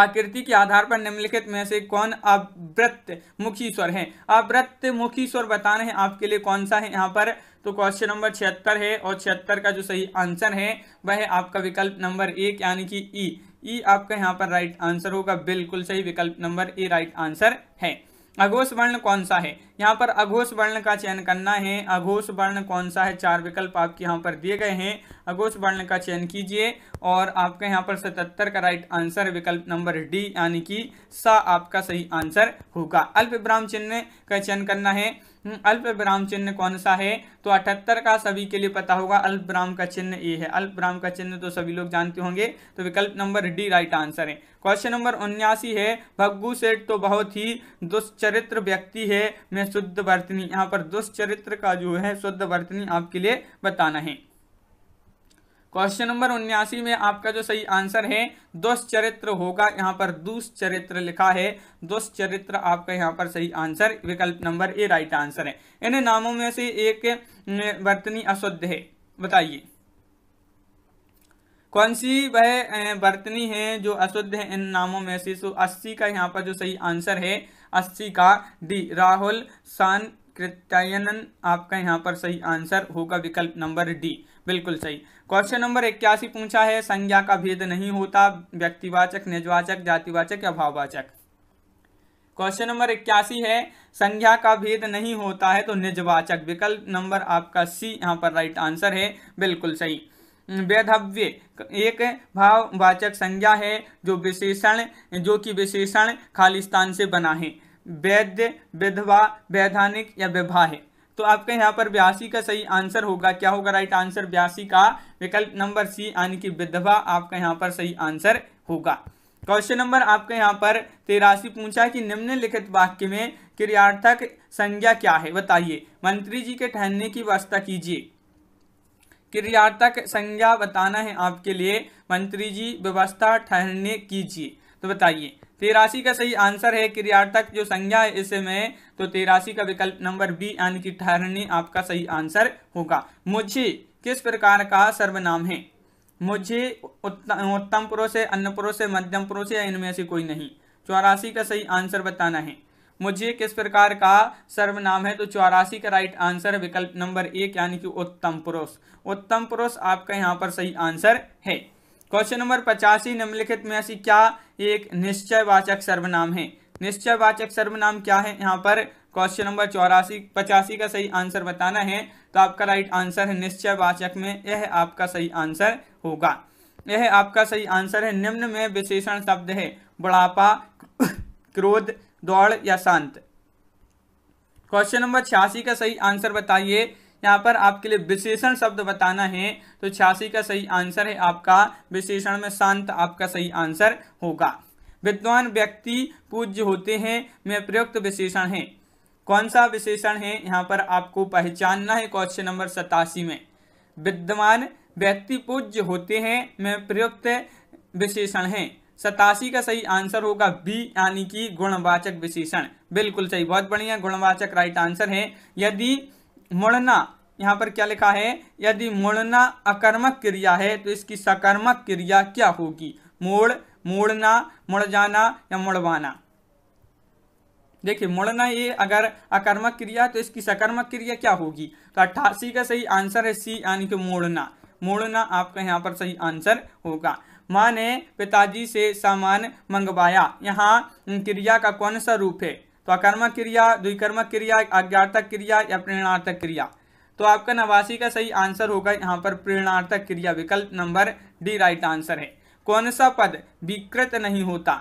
आकृति के आधार पर निम्नलिखित में से कौन अवृत्त मुखी स्वर है अवृत्त मुखी स्वर बताना है आपके लिए कौन सा है यहाँ पर तो क्वेश्चन नंबर छिहत्तर है और छिहत्तर का जो सही आंसर है वह है आपका विकल्प नंबर एक यानी कि ई ई आपका यहाँ पर राइट आंसर होगा बिल्कुल सही विकल्प नंबर ए राइट आंसर है अघोष वर्ण कौन सा है यहाँ पर अघोष वर्ण का चयन करना है अघोष वर्ण कौन सा है चार विकल्प आपके यहाँ पर दिए गए हैं अघोष वर्ण का चयन कीजिए और आपके यहाँ पर सतहत्तर का राइट आंसर विकल्प नंबर डी यानी कि सा आपका सही आंसर होगा अल्प विराम चिन्ह का चयन करना है हम्म, अल्प विराम चिन्ह कौन सा है तो अठहत्तर का सभी के लिए पता होगा अल्प विराम का चिन्ह ये है अल्प विराम का चिन्ह तो सभी लोग जानते होंगे तो विकल्प नंबर डी राइट आंसर है क्वेश्चन नंबर उन्यासी है भग्गू सेठ तो बहुत ही दुष्चरित्र व्यक्ति है मैं शुद्ध वर्तनी यहाँ पर दुष्चरित्र का जो है शुद्ध वर्तनी आपके लिए बताना है क्वेश्चन नंबर उन्यासी में आपका जो सही आंसर है दुष्चरित्र होगा यहाँ पर दुष्चरित्र लिखा है दुष्चरित्र आपका यहाँ पर सही आंसर विकल्प नंबर ए राइट आंसर है इन नामों में से एक अं, वर्तनी अशुद्ध है बताइए कौन सी वह बर्तनी अं, है जो अशुद्ध है इन नामों में से सो अस्सी का यहाँ पर जो सही आंसर है अस्सी का डी राहुल सान कृत्यायनन आपका यहाँ पर सही आंसर होगा विकल्प नंबर डी बिल्कुल सही क्वेश्चन नंबर इक्यासी पूछा है संज्ञा का भेद नहीं होता व्यक्तिवाचक निजवाचक जातिवाचक या भाववाचक क्वेश्चन नंबर इक्यासी है संज्ञा का भेद नहीं होता है तो निजवाचक विकल्प नंबर आपका सी यहाँ पर राइट आंसर है बिल्कुल सही वेधव्य एक भाववाचक संज्ञा है जो विशेषण जो कि विशेषण खालिस्तान से बना है वैद्य विधवा वैधानिक या विवाहित तो आपका यहाँ पर ब्यासी का सही आंसर होगा क्या होगा राइट आंसर बयासी का विकल्प नंबर सी यानी कि विधवा आपका यहाँ पर सही आंसर होगा क्वेश्चन नंबर आपके यहाँ पर तेरासी पूछा कि निम्नलिखित वाक्य में क्रियार्थक संज्ञा क्या है बताइए मंत्री जी के ठहरने की व्यवस्था कीजिए क्रियार्थक संज्ञा बताना है आपके लिए मंत्री जी व्यवस्था ठहरने कीजिए तो बताइए तेरासी का सही आंसर है क्रियार्थक जो संज्ञा है इसमें तो तेरासी का विकल्प नंबर बी यानी कि ठहरनी आपका सही आंसर होगा मुझे किस प्रकार का सर्वनाम है मुझे उत्तम पुरुष है अन्न पुरुष है मध्यम पुरुष है इनमें से कोई नहीं चौरासी का सही आंसर बताना है मुझे किस प्रकार का सर्वनाम है तो चौरासी का राइट आंसर विकल्प नंबर एक यानी कि उत्तम पुरुष उत्तम पुरुष आपका यहाँ पर सही आंसर है क्वेश्चन नंबर पचासी निम्नलिखित में ऐसी क्या एक निश्चयवाचक सर्वनाम है निश्चयवाचक सर्वनाम क्या है यहाँ पर क्वेश्चन नंबर चौरासी पचासी का सही आंसर बताना है तो आपका राइट आंसर है निश्चयवाचक में यह आपका सही आंसर होगा यह आपका सही आंसर है निम्न में विशेषण शब्द है बुढ़ापा क्रोध दौड़ या शांत क्वेश्चन नंबर छियासी का सही आंसर बताइए यहाँ पर आपके लिए विशेषण शब्द बताना है तो छियासी का सही आंसर है आपका विशेषण में शांत आपका सही आंसर होगा विद्वान व्यक्ति पूज्य होते हैं में प्रयुक्त विशेषण है कौन सा विशेषण है यहाँ पर आपको पहचानना है क्वेश्चन नंबर सतासी में विद्वान व्यक्ति पूज्य होते हैं में प्रयुक्त विशेषण है सतासी का सही आंसर होगा बी यानी कि गुणवाचक विशेषण बिल्कुल सही बहुत बढ़िया गुणवाचक राइट आंसर है यदि मुड़ना यहाँ पर क्या लिखा है यदि मुड़ना अकर्मक क्रिया है तो इसकी सकर्मक क्रिया क्या होगी मोड़ मोड़ना मुड़ जाना या मुड़वाना देखिए मुड़ना ये अगर अकर्मक क्रिया तो इसकी सकर्मक क्रिया क्या होगी तो अट्ठासी का सही आंसर है सी यानी कि मोड़ना मोड़ना आपका यहाँ पर सही आंसर होगा माँ ने पिताजी से सामान मंगवाया यहाँ क्रिया का कौन सा रूप है तो अकर्मक क्रिया द्विकर्मक क्रिया अज्ञातक क्रिया या प्रेरणार्थक क्रिया तो आपका नवासी का सही आंसर होगा यहाँ पर प्रेरणार्थक क्रिया विकल्प नंबर डी राइट आंसर है कौन सा पद विकृत नहीं होता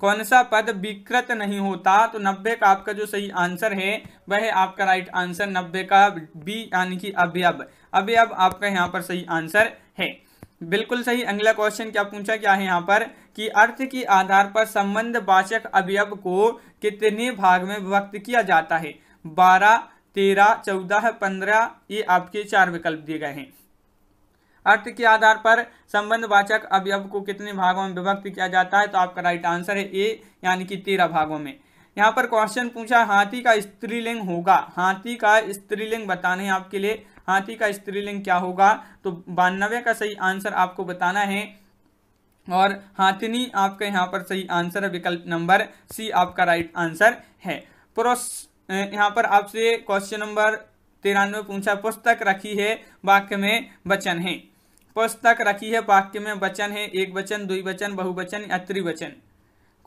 कौन सा पद विकृत नहीं होता तो नब्बे का आपका जो सही आंसर है वह है आपका राइट आंसर नब्बे का बी यानी कि अवयव अवयव आपका यहाँ पर सही आंसर है बिल्कुल सही अगला क्वेश्चन क्या पूछा क्या है यहाँ पर कि अर्थ के आधार पर संबंध वाचक अवयव को कितने भाग में विभक्त किया जाता है बारह तेरह चौदह पंद्रह ये आपके चार विकल्प दिए गए हैं अर्थ के आधार पर संबंध वाचक अवयव को कितने भागों में विभक्त किया जाता है तो आपका राइट आंसर है ए यानी कि तेरह भागों में यहाँ पर क्वेश्चन पूछा हाथी का स्त्रीलिंग होगा हाथी का स्त्रीलिंग बताने हैं आपके लिए हाथी का स्त्रीलिंग क्या होगा तो बानवे का सही आंसर आपको बताना है और हाथिनी आपका यहाँ पर सही आंसर है विकल्प नंबर सी आपका राइट आंसर है प्रोस यहाँ पर आपसे क्वेश्चन नंबर तिरानवे पूछा पुस्तक रखी है वाक्य में वचन है पुस्तक रखी है वाक्य में वचन है एक वचन द्विवचन बहुवचन या त्रिवचन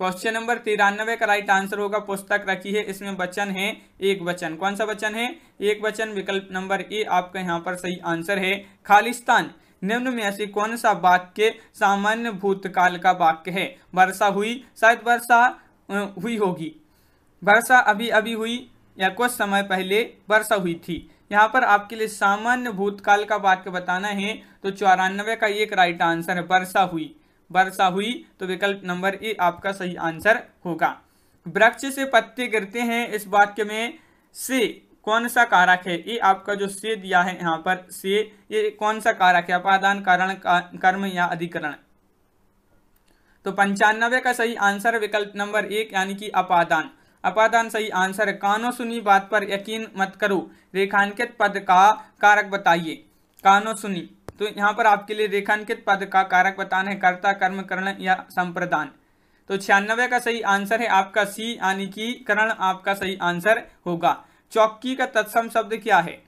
क्वेश्चन नंबर तिरानवे का राइट आंसर होगा पुस्तक रखी है इसमें वचन है एक वचन कौन सा वचन है एक वचन विकल्प नंबर ए आपका यहाँ पर सही आंसर है खालिस्तान निम्न में ऐसी कौन सा वाक्य सामान्य भूतकाल का वाक्य है वर्षा हुई शायद वर्षा हुई होगी वर्षा अभी अभी हुई या कुछ समय पहले वर्षा हुई थी यहाँ पर आपके लिए सामान्य भूतकाल का वाक्य बताना है तो चौरानवे का एक राइट आंसर है वर्षा हुई वर्षा हुई तो विकल्प नंबर ए आपका सही आंसर होगा वृक्ष से पत्ते गिरते हैं इस वाक्य में से कौन सा कारक है ये आपका जो से दिया है यहाँ पर से ये कौन सा कारक है अपादान कारण कर्म या अधिकरण तो पंचानबे का सही आंसर विकल्प नंबर एक यानी कि अपादान अपादान सही आंसर कानों सुनी बात पर यकीन मत करो रेखांकित पद का कारक बताइए कानों सुनी तो यहाँ पर आपके लिए रेखांकित पद का कारक बताना है कर्ता कर्म करण या संप्रदान तो छियानवे का सही आंसर है आपका सी यानी कि करण आपका सही आंसर होगा चौकी का तत्सम शब्द क्या है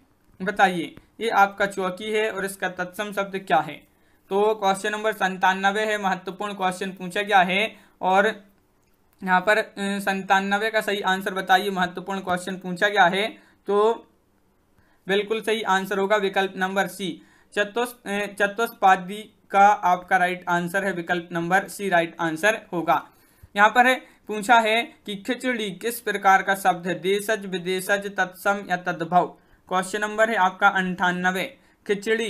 बताइए ये आपका चौकी है और इसका तत्सम शब्द क्या है तो क्वेश्चन नंबर संतानवे है महत्वपूर्ण क्वेश्चन पूछा गया है और यहाँ पर संतानवे का सही आंसर बताइए महत्वपूर्ण क्वेश्चन पूछा गया है तो बिल्कुल सही आंसर होगा विकल्प नंबर सी चतुष चतुष्पादी का आपका राइट आंसर है विकल्प नंबर सी राइट आंसर होगा यहाँ पर है पूछा है कि खिचड़ी किस प्रकार का शब्द है देशज विदेशज तत्सम या तद्भव क्वेश्चन नंबर है आपका अंठानबे खिचड़ी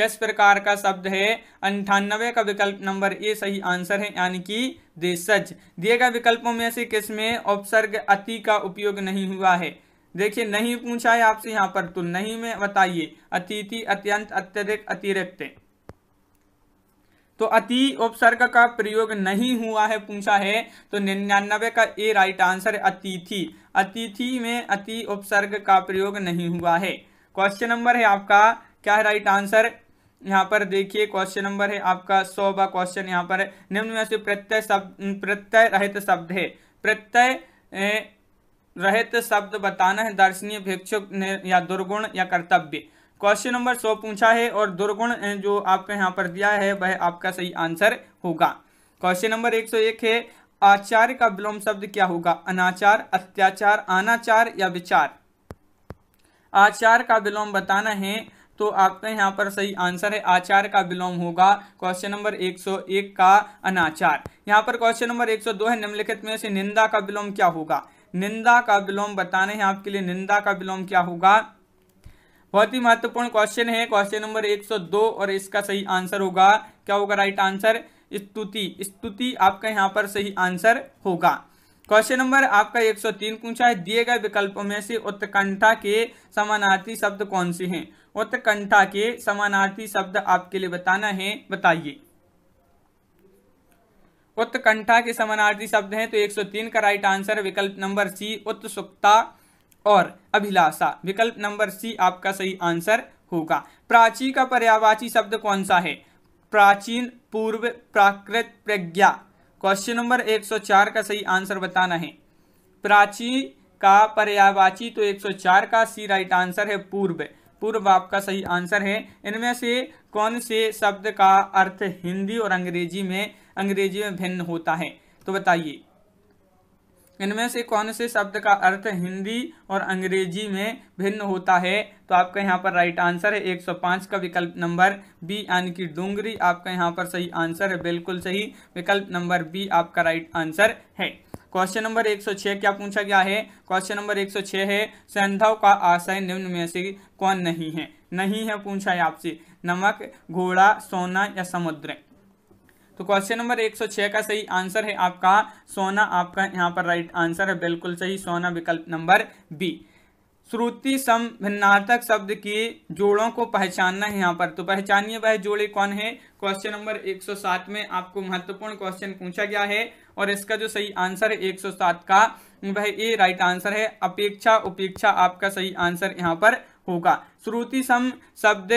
किस प्रकार का शब्द है अंठानबे का विकल्प नंबर ए सही आंसर है यानी कि देशज दिए गए विकल्पों में से किस में उपसर्ग अति का उपयोग नहीं हुआ है देखिए नहीं पूछा है आपसे यहाँ पर तो नहीं में बताइए अतिथि अत्यंत अत्यधिक अतिरिक्त तो अति उपसर्ग का प्रयोग नहीं हुआ है पूछा है तो निन्यानबे का ए राइट आंसर अतिथि अतिथि में अति उपसर्ग का प्रयोग नहीं हुआ है क्वेश्चन नंबर है आपका क्या है राइट आंसर यहाँ पर देखिए क्वेश्चन नंबर है आपका सौ बा क्वेश्चन यहाँ पर निम्न में से प्रत्यय शब्द प्रत्यय रहित शब्द है प्रत्यय रहित शब्द बताना है दर्शनीय भिक्षुक ने या दुर्गुण या कर्तव्य क्वेश्चन नंबर सौ पूछा है और दुर्गुण जो आपके यहाँ पर दिया है वह आपका सही आंसर होगा क्वेश्चन नंबर एक सौ एक है आचार्य का विलोम शब्द क्या होगा अनाचार अत्याचार अनाचार या विचार आचार का विलोम बताना है तो आपके यहाँ पर सही आंसर है आचार का विलोम होगा क्वेश्चन नंबर 101 का अनाचार यहाँ पर क्वेश्चन नंबर 102 है निम्नलिखित में से निंदा का विलोम क्या होगा निंदा का विलोम बताने हैं आपके लिए निंदा का विलोम क्या होगा बहुत ही महत्वपूर्ण क्वेश्चन है क्वेश्चन नंबर 102 और इसका सही आंसर होगा क्या होगा राइट आंसर स्तुति स्तुति आपका यहाँ पर सही आंसर होगा क्वेश्चन नंबर आपका 103 पूछा है दिए गए विकल्पों में से उत्कंठा के समानार्थी शब्द कौन से हैं उत्कंठा के समानार्थी शब्द आपके लिए बताना है बताइए उत्कंठा के समानार्थी शब्द हैं तो 103 का राइट आंसर विकल्प नंबर सी उत्सुकता और अभिलाषा विकल्प नंबर सी आपका सही आंसर होगा प्राची का पर्यावाची शब्द कौन सा है प्राचीन पूर्व प्राकृत प्रज्ञा क्वेश्चन नंबर 104 का सही आंसर बताना है प्राची का पर्यावाची तो 104 का सी राइट आंसर है पूर्व पूर्व आपका सही आंसर है इनमें से कौन से शब्द का अर्थ हिंदी और अंग्रेजी में अंग्रेजी में भिन्न होता है तो बताइए इनमें से कौन से शब्द का अर्थ हिंदी और अंग्रेजी में भिन्न होता है तो आपका यहाँ पर राइट आंसर है 105 का विकल्प नंबर बी यानी कि डूंगरी आपका यहाँ पर सही आंसर है बिल्कुल सही विकल्प नंबर बी आपका राइट आंसर है क्वेश्चन नंबर 106 क्या पूछा गया है क्वेश्चन नंबर 106 है संधव का आशय निम्न में से कौन नहीं है नहीं है पूछा है आपसे नमक घोड़ा सोना या समुद्र तो क्वेश्चन नंबर 106 का सही आंसर है आपका सोना आपका यहाँ पर राइट आंसर है बिल्कुल सही सोना विकल्प नंबर बी श्रुति सम भिन्नार्थक शब्द के जोड़ों को पहचानना है यहाँ पर तो पहचानिए वह जोड़े कौन है क्वेश्चन नंबर 107 में आपको महत्वपूर्ण क्वेश्चन पूछा गया है और इसका जो सही आंसर है 107 का वह ए राइट आंसर है अपेक्षा उपेक्षा आपका सही आंसर यहाँ पर होगा श्रुति सम शब्द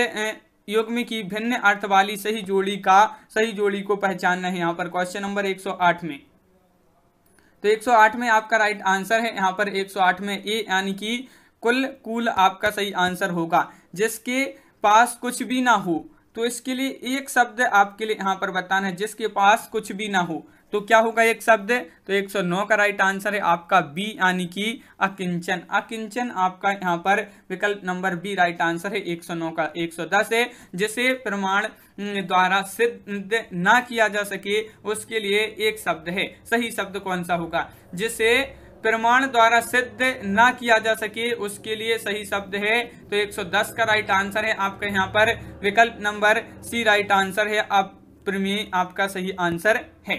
युग्म की भिन्न अर्थ वाली सही जोड़ी का सही जोड़ी को पहचानना है यहाँ पर क्वेश्चन नंबर 108 में तो 108 में आपका राइट आंसर है यहाँ पर 108 में ए यानी कि कुल कुल आपका सही आंसर होगा जिसके पास कुछ भी ना हो तो इसके लिए एक शब्द आपके लिए यहाँ पर बताना है जिसके पास कुछ भी ना हो तो क्या होगा एक शब्द तो 109 का राइट आंसर है आपका बी यानी कि अकिंचन अकिंचन आपका यहाँ पर विकल्प नंबर बी राइट आंसर है 109 का 110 है जिसे प्रमाण द्वारा सिद्ध ना किया जा सके उसके लिए एक शब्द है सही शब्द कौन सा होगा जिसे प्रमाण द्वारा सिद्ध ना किया जा सके उसके लिए सही शब्द है तो 110 का राइट आंसर है आपका यहाँ पर विकल्प नंबर सी राइट आंसर है आप प्रमेय आपका सही आंसर है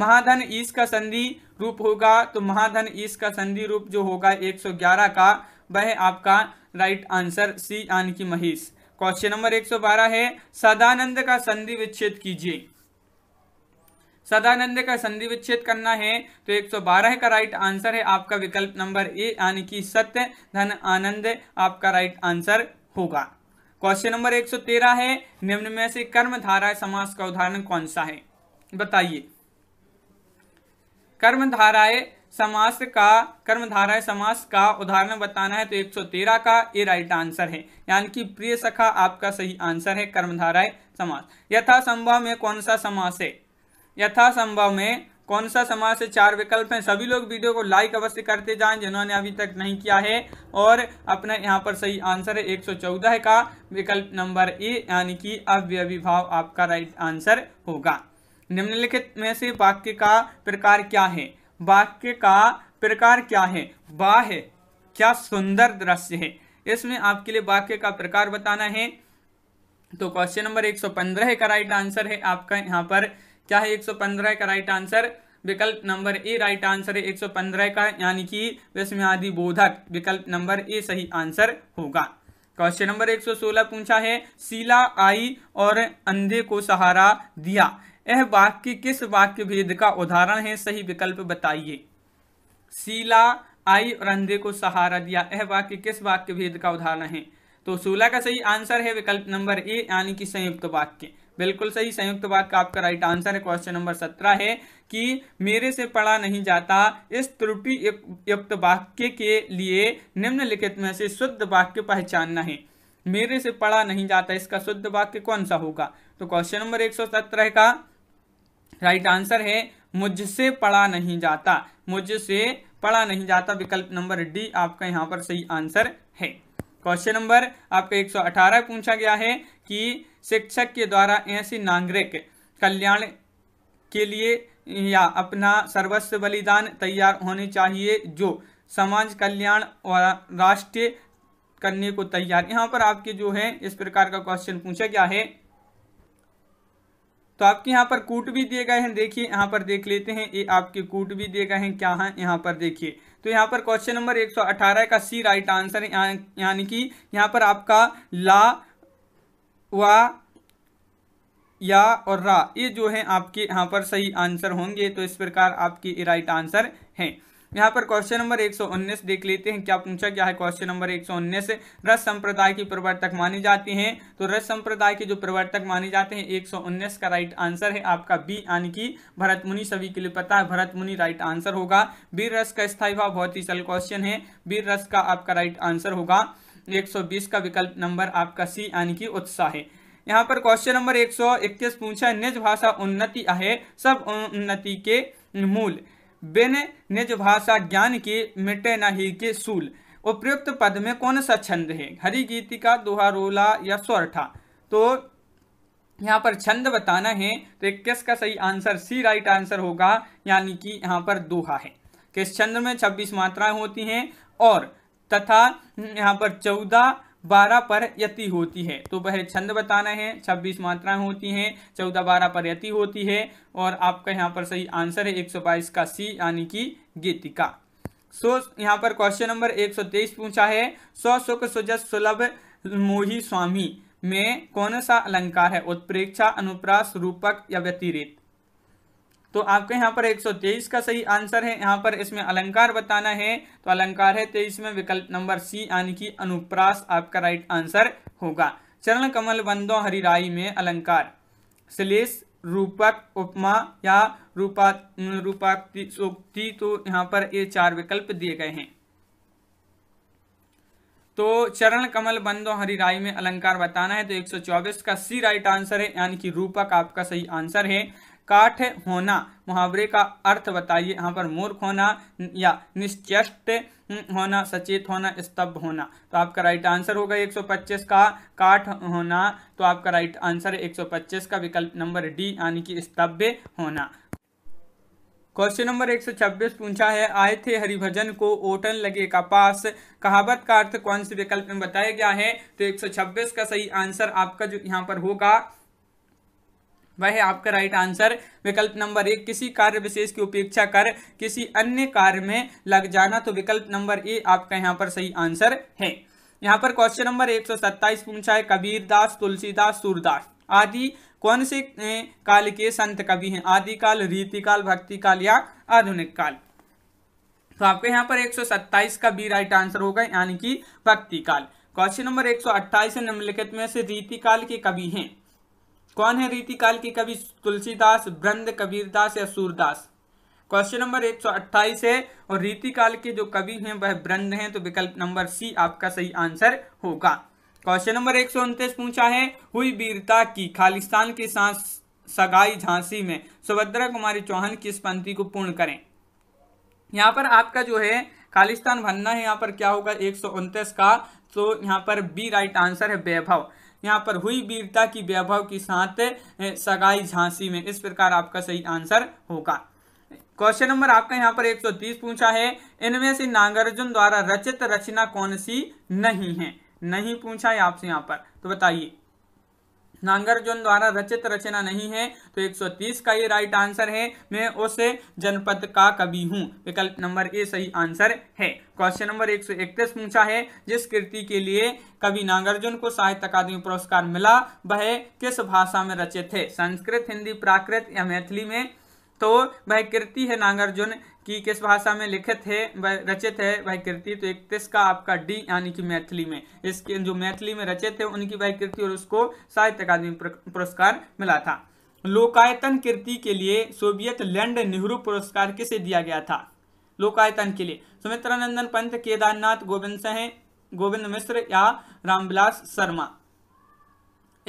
महाधन ईस का संधि रूप होगा तो महाधन ईस का संधि रूप जो होगा 111 का वह आपका राइट आंसर सी आन की महेश क्वेश्चन नंबर 112 है सदानंद का संधि विच्छेद कीजिए सदानंद का संधि विच्छेद करना है तो 112 का राइट आंसर है आपका विकल्प नंबर ए यानी कि सत्य धन आनंद आपका राइट आंसर होगा क्वेश्चन नंबर 113 है निम्न में से कर्म धारा समास का उदाहरण कौन सा है बताइए कर्मधाराएं समास का कर्मधाराएं समास का उदाहरण बताना है तो 113 का ये राइट आंसर है यानी कि प्रिय सखा आपका सही आंसर है कर्मधाराए समास यथासंभव में कौन सा समास है यथासंभव में कौन सा समास है चार विकल्प हैं सभी लोग वीडियो को लाइक अवश्य करते जाएं जिन्होंने अभी तक नहीं किया है और अपना यहाँ पर सही आंसर है 114 का विकल्प नंबर ए यानी कि अव्यविभाव आपका राइट आंसर होगा निम्नलिखित में से वाक्य का प्रकार क्या है वाक्य का प्रकार क्या है वाह क्या सुंदर दृश्य है इसमें आपके लिए वाक्य का प्रकार बताना है तो क्वेश्चन नंबर 115 का राइट आंसर है आपका यहाँ पर क्या है 115 का राइट आंसर विकल्प नंबर ए राइट आंसर है 115 का यानी कि विस्म्यादि बोधक विकल्प नंबर ए सही आंसर होगा क्वेश्चन नंबर 116 पूछा है शीला आई और अंधे को सहारा दिया यह वाक्य किस वाक्य भेद का उदाहरण है सही विकल्प बताइए शीला आई और अंधे को सहारा दिया यह वाक्य किस वाक्य भेद का उदाहरण है तो सोलह का सही आंसर है विकल्प नंबर ए यानी कि संयुक्त वाक्य बिल्कुल सही संयुक्त वाक्य आपका राइट आंसर है क्वेश्चन नंबर सत्रह है कि मेरे से पढ़ा नहीं जाता इस त्रुटि युक्त वाक्य के लिए निम्नलिखित में से शुद्ध वाक्य पहचानना है मेरे से पढ़ा नहीं जाता इसका शुद्ध वाक्य कौन सा होगा तो क्वेश्चन नंबर एक का राइट आंसर है मुझसे पढ़ा नहीं जाता मुझसे पढ़ा नहीं जाता विकल्प नंबर डी आपका यहाँ पर सही आंसर है क्वेश्चन नंबर आपका 118 पूछा गया है कि शिक्षक के द्वारा ऐसे नागरिक कल्याण के लिए या अपना सर्वस्व बलिदान तैयार होने चाहिए जो समाज कल्याण और राष्ट्रीय करने को तैयार यहाँ पर आपके जो है इस प्रकार का क्वेश्चन पूछा गया है तो आपके यहाँ पर कूट भी दिए गए हैं देखिए यहाँ पर देख लेते हैं ये आपके कूट भी दिए गए हैं क्या है यहाँ पर देखिए तो यहाँ पर क्वेश्चन नंबर 118 का सी राइट आंसर है यानी कि यहाँ पर आपका ला वा या और रा ये जो है आपके यहाँ पर सही आंसर होंगे तो इस प्रकार आपके राइट आंसर हैं यहाँ पर क्वेश्चन नंबर उन्नीस देख लेते हैं क्या पूछा गया है क्वेश्चन नंबर उन्नीस रस संप्रदाय की प्रवर्तक मानी जाती हैं तो रस संप्रदाय के जो प्रवर्तक माने जाते हैं उन्नीस का राइट आंसर है आपका बी यानी कि भरत मुनि सभी के लिए पता है भरत मुनि राइट आंसर होगा बीर रस का स्थायी भाव बहुत ही सरल क्वेश्चन है बीर रस का आपका राइट आंसर होगा 120 का विकल्प नंबर आपका सी यानी कि उत्साह है यहाँ पर क्वेश्चन नंबर इक्कीस पूछा है निज भाषा उन्नति है सब उन्नति के मूल बेने निज भाषा ज्ञान के मिटे नही के सूल उपयुक्त पद में कौन सा छंद है हरि गीति का दोहा रोला या स्वरठा तो यहाँ पर छंद बताना है तो इक्कीस का सही आंसर सी राइट आंसर होगा यानी कि यहाँ पर दोहा है किस छंद में छब्बीस मात्राएं होती हैं और तथा यहाँ पर चौदह बारह पर यति होती है तो वह छंद बताना है छब्बीस मात्राएं होती हैं चौदह बारह पर यति होती है और आपका यहाँ पर सही आंसर है एक सौ बाईस का सी यानी कि गीतिका सो यहाँ पर क्वेश्चन नंबर एक सौ तेईस पूछा है सौ सुख सुजत सुलभ मोही स्वामी में कौन सा अलंकार है उत्प्रेक्षा अनुप्रास रूपक या व्यतिरिक्त तो आपके यहाँ पर 123 का सही आंसर है यहाँ पर इसमें अलंकार बताना है तो अलंकार है तेईस में विकल्प नंबर सी यानी कि अनुप्रास आपका राइट आंसर होगा चरण कमल बंदो हरिराई में अलंकार श्लेष रूपक उपमा या रूपा रूपाक्ति तो यहाँ पर ये चार विकल्प दिए गए हैं तो चरण कमल बंदो हरिराई में अलंकार बताना है तो 124 का सी राइट आंसर है यानी कि रूपक आपका सही आंसर है काठ होना मुहावरे का अर्थ बताइए यहाँ पर मूर्ख होना या निश्चेष्ट होना सचेत होना स्तब्ध होना तो आपका राइट आंसर होगा 125 का काठ होना तो आपका राइट आंसर है 125 का विकल्प नंबर डी यानी कि स्तब्ध होना क्वेश्चन नंबर 126 पूछा है आए थे हरिभजन को ओटन लगे का पास कहावत का अर्थ कौन से विकल्प में बताया गया है तो 126 का सही आंसर आपका जो यहाँ पर होगा वह आपका राइट आंसर विकल्प नंबर एक किसी कार्य विशेष की उपेक्षा कर किसी अन्य कार्य में लग जाना तो विकल्प नंबर ए आपका यहाँ पर सही आंसर है यहाँ पर क्वेश्चन नंबर एक सौ सत्ताईस पूछा है कबीरदास तुलसीदास सूरदास आदि कौन से काल के संत कवि हैं आदिकाल रीतिकाल भक्तिकाल या आधुनिक काल तो आपके यहाँ पर 127 का बी राइट आंसर होगा यानी कि भक्तिकाल क्वेश्चन नंबर 128 सौ निम्नलिखित में से रीतिकाल के कवि हैं कौन है रीतिकाल के कवि तुलसीदास ब्रंद कबीरदास या सूरदास क्वेश्चन नंबर 128 है और रीतिकाल के जो कवि हैं वह ब्रंद हैं तो विकल्प नंबर सी आपका सही आंसर होगा क्वेश्चन नंबर एक पूछा है हुई वीरता की खालिस्तान के साथ सगाई झांसी में सुभद्रा कुमारी चौहान किस पंक्ति को पूर्ण करें यहाँ पर आपका जो है खालिस्तान भरना है यहाँ पर क्या होगा एक का तो यहाँ पर बी राइट आंसर है वैभव यहाँ पर हुई वीरता की वैभव के साथ सगाई झांसी में इस प्रकार आपका सही आंसर होगा क्वेश्चन नंबर आपका यहाँ पर 130 पूछा है इनमें से नागार्जुन द्वारा रचित रचना कौन सी नहीं है नहीं पूछा है आपसे यहाँ पर तो बताइए नांगरजुन द्वारा रचित रचना नहीं है तो 130 का ये राइट आंसर है मैं उस जनपद का कवि हूँ विकल्प नंबर ए सही आंसर है क्वेश्चन नंबर 131 पूछा है जिस कृति के लिए कवि नागार्जुन को साहित्य अकादमी पुरस्कार मिला वह किस भाषा में रचित है संस्कृत हिंदी प्राकृत या मैथिली में तो वह कृति है नागार्जुन कि किस भाषा में लिखित है वह रचित है वह कृति तो इकतीस का आपका डी यानी कि मैथिली में इसके जो मैथिली में रचित है उनकी वह कृति और उसको साहित्य अकादमी पुरस्कार मिला था लोकायतन कृति के लिए सोवियत लैंड नेहरू पुरस्कार किसे दिया गया था लोकायतन के लिए सुमित्रानंदन पंत केदारनाथ गोविंद सह गोविंद मिश्र या रामविलास शर्मा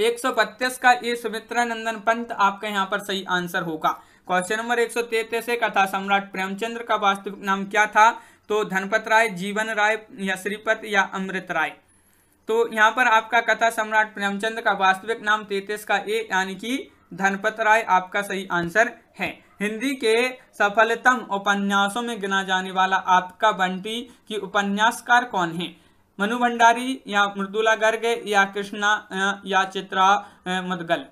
एक सौ बत्तीस का ये सुमित्रानंदन पंत आपका यहाँ पर सही आंसर होगा क्वेश्चन नंबर एक सौ तैतीस का था सम्राट प्रेमचंद्र का वास्तविक नाम क्या था तो धनपत राय जीवन राय या श्रीपत या अमृत राय तो यहाँ पर आपका कथा सम्राट प्रेमचंद का वास्तविक नाम तेतीस का ए यानी कि धनपत राय आपका सही आंसर है हिंदी के सफलतम उपन्यासों में गिना जाने वाला आपका बंटी की उपन्यासकार कौन है मनु भंडारी या मृदुला गर्ग या कृष्णा या चित्रा मदगल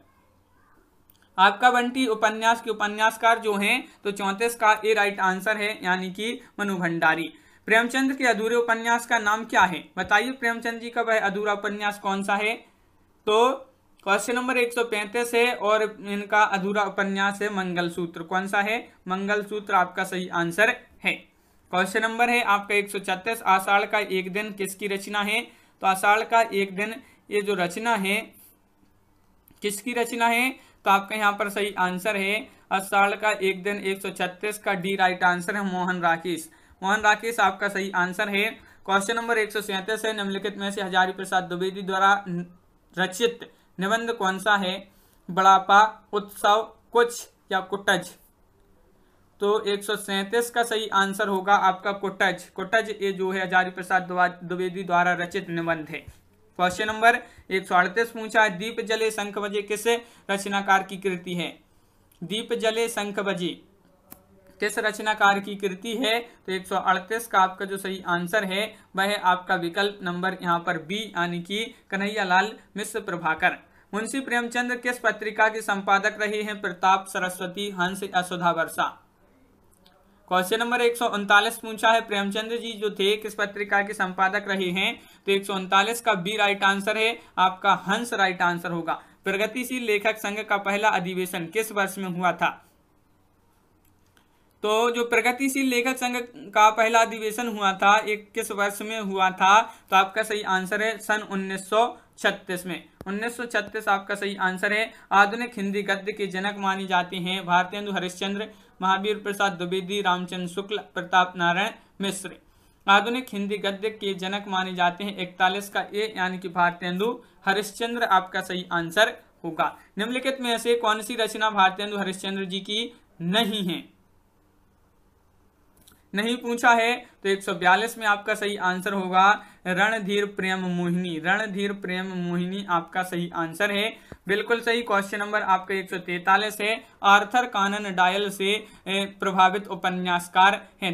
आपका बंटी उपन्यास के उपन्यासकार जो हैं तो चौंतीस का ए राइट आंसर है यानी कि मनु भंडारी प्रेमचंद के अधूरे उपन्यास का नाम क्या है बताइए प्रेमचंद जी का वह अधूरा उपन्यास कौन सा है तो क्वेश्चन नंबर 135 है और इनका अधूरा उपन्यास है मंगल सूत्र कौन सा है मंगल सूत्र आपका सही आंसर है क्वेश्चन नंबर है आपका एक सौ छत्तीस आषाढ़ का एक दिन किसकी रचना है तो आषाढ़ का एक दिन ये जो रचना है किसकी रचना है तो आपका यहाँ पर सही आंसर है साल का एक दिन छत्तीस का डी राइट आंसर है मोहन राकेश मोहन राकेश आपका सही आंसर है क्वेश्चन नंबर एक है निम्नलिखित में से हजारी प्रसाद द्विवेदी द्वारा रचित निबंध कौन सा है बड़ापा उत्सव कुछ या कुटज तो एक का सही आंसर होगा आपका कुटज कुटज ये जो है हजारी प्रसाद द्विवेदी द्वारा रचित निबंध है क्वेश्चन नंबर एक सौ अड़तीस पूछा है दीप जले शंख बजे किस रचनाकार की कृति है दीप जले शंख बजे किस रचनाकार की कृति है तो 138 का आपका जो सही आंसर है वह है आपका विकल्प नंबर यहाँ पर बी यानी कि कन्हैया लाल मिश्र प्रभाकर मुंशी प्रेमचंद किस पत्रिका के संपादक रहे हैं प्रताप सरस्वती हंस या सुधा वर्षा क्वेश्चन नंबर एक पूछा है प्रेमचंद जी जो थे किस पत्रिका के संपादक रहे हैं तो एक का बी राइट आंसर है आपका हंस राइट आंसर होगा प्रगतिशील लेखक संघ का पहला अधिवेशन किस वर्ष में हुआ था तो जो प्रगतिशील लेखक संघ का पहला अधिवेशन हुआ था एक किस वर्ष में हुआ था तो आपका सही आंसर है सन 1936 में 1936 आपका सही आंसर है आधुनिक हिंदी गद्य के जनक माने जाते हैं भारतेंदु हरिश्चंद्र महावीर प्रसाद द्विवेदी रामचंद्र शुक्ल प्रताप नारायण मिश्र आधुनिक हिंदी गद्य के जनक माने जाते हैं इकतालीस का ए यानी कि भारतेंदु हरिश्चंद्र आपका सही आंसर होगा निम्नलिखित में से कौन सी रचना भारतेंदु हरिश्चंद्र जी की नहीं है नहीं पूछा है तो 142 में आपका सही आंसर होगा रणधीर प्रेम मोहिनी रणधीर प्रेम मोहिनी आपका सही आंसर है बिल्कुल सही क्वेश्चन नंबर आपका एक सौ तैतालीस है आर्थर कानन डायल से प्रभावित उपन्यासकार हैं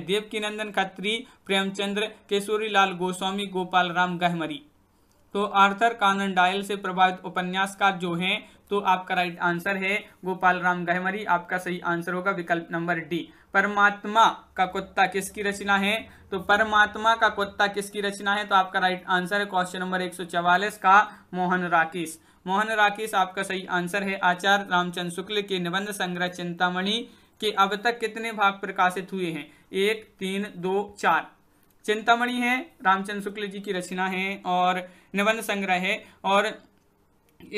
नंदन खत्री प्रेमचंद्र लाल गोस्वामी गोपाल राम गहमरी तो आर्थर कानन डायल से प्रभावित उपन्यासकार जो हैं तो आपका राइट आंसर है गोपाल राम गहमरी आपका सही आंसर होगा विकल्प नंबर डी परमात्मा का कुत्ता किसकी रचना है तो परमात्मा का कुत्ता किसकी रचना है तो आपका राइट आंसर है क्वेश्चन नंबर एक का मोहन राकेश मोहन राकेश आपका सही आंसर है आचार्य रामचंद्र शुक्ल के निबंध संग्रह चिंतामणि के अब तक कितने भाग प्रकाशित हुए हैं एक तीन दो चार चिंतामणि है रामचंद्र शुक्ल जी की रचना है और निबंध संग्रह है और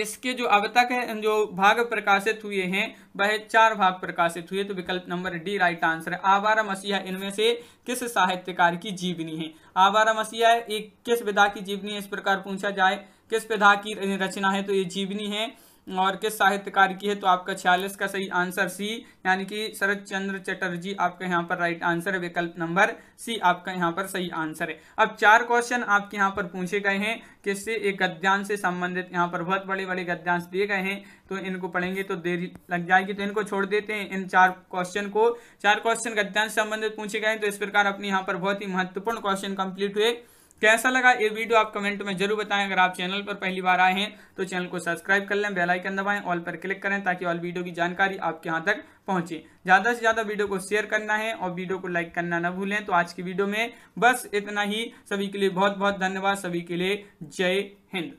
इसके जो अब तक जो भाग प्रकाशित हुए हैं वह चार भाग प्रकाशित हुए तो विकल्प नंबर डी राइट आंसर है आवारा मसीहा इनमें से किस साहित्यकार की जीवनी है आवारा मसीहा एक किस विधा की जीवनी है इस प्रकार पूछा जाए किस विधा की रचना है तो ये जीवनी है और किस साहित्यकार की है तो आपका छियालीस का सही आंसर सी यानी कि शरद चंद्र चटर्जी आपका यहाँ पर राइट आंसर है विकल्प नंबर सी आपका यहाँ पर सही आंसर है अब चार क्वेश्चन आपके यहाँ पर पूछे गए हैं किससे एक गद्यांश से संबंधित यहाँ पर बहुत बड़े बड़े गद्यांश दिए गए हैं तो इनको पढ़ेंगे तो देरी लग जाएगी तो इनको छोड़ देते हैं इन चार क्वेश्चन को चार क्वेश्चन गद्यांश संबंधित पूछे गए हैं तो इस प्रकार अपने यहाँ पर बहुत ही महत्वपूर्ण क्वेश्चन कंप्लीट हुए कैसा लगा ये वीडियो आप कमेंट में जरूर बताएं अगर आप चैनल पर पहली बार आए हैं तो चैनल को सब्सक्राइब कर लें बेल आइकन दबाएं ऑल पर क्लिक करें ताकि ऑल वीडियो की जानकारी आपके यहाँ तक पहुंचे ज़्यादा से ज़्यादा वीडियो को शेयर करना है और वीडियो को लाइक करना ना भूलें तो आज की वीडियो में बस इतना ही सभी के लिए बहुत बहुत धन्यवाद सभी के लिए जय हिंद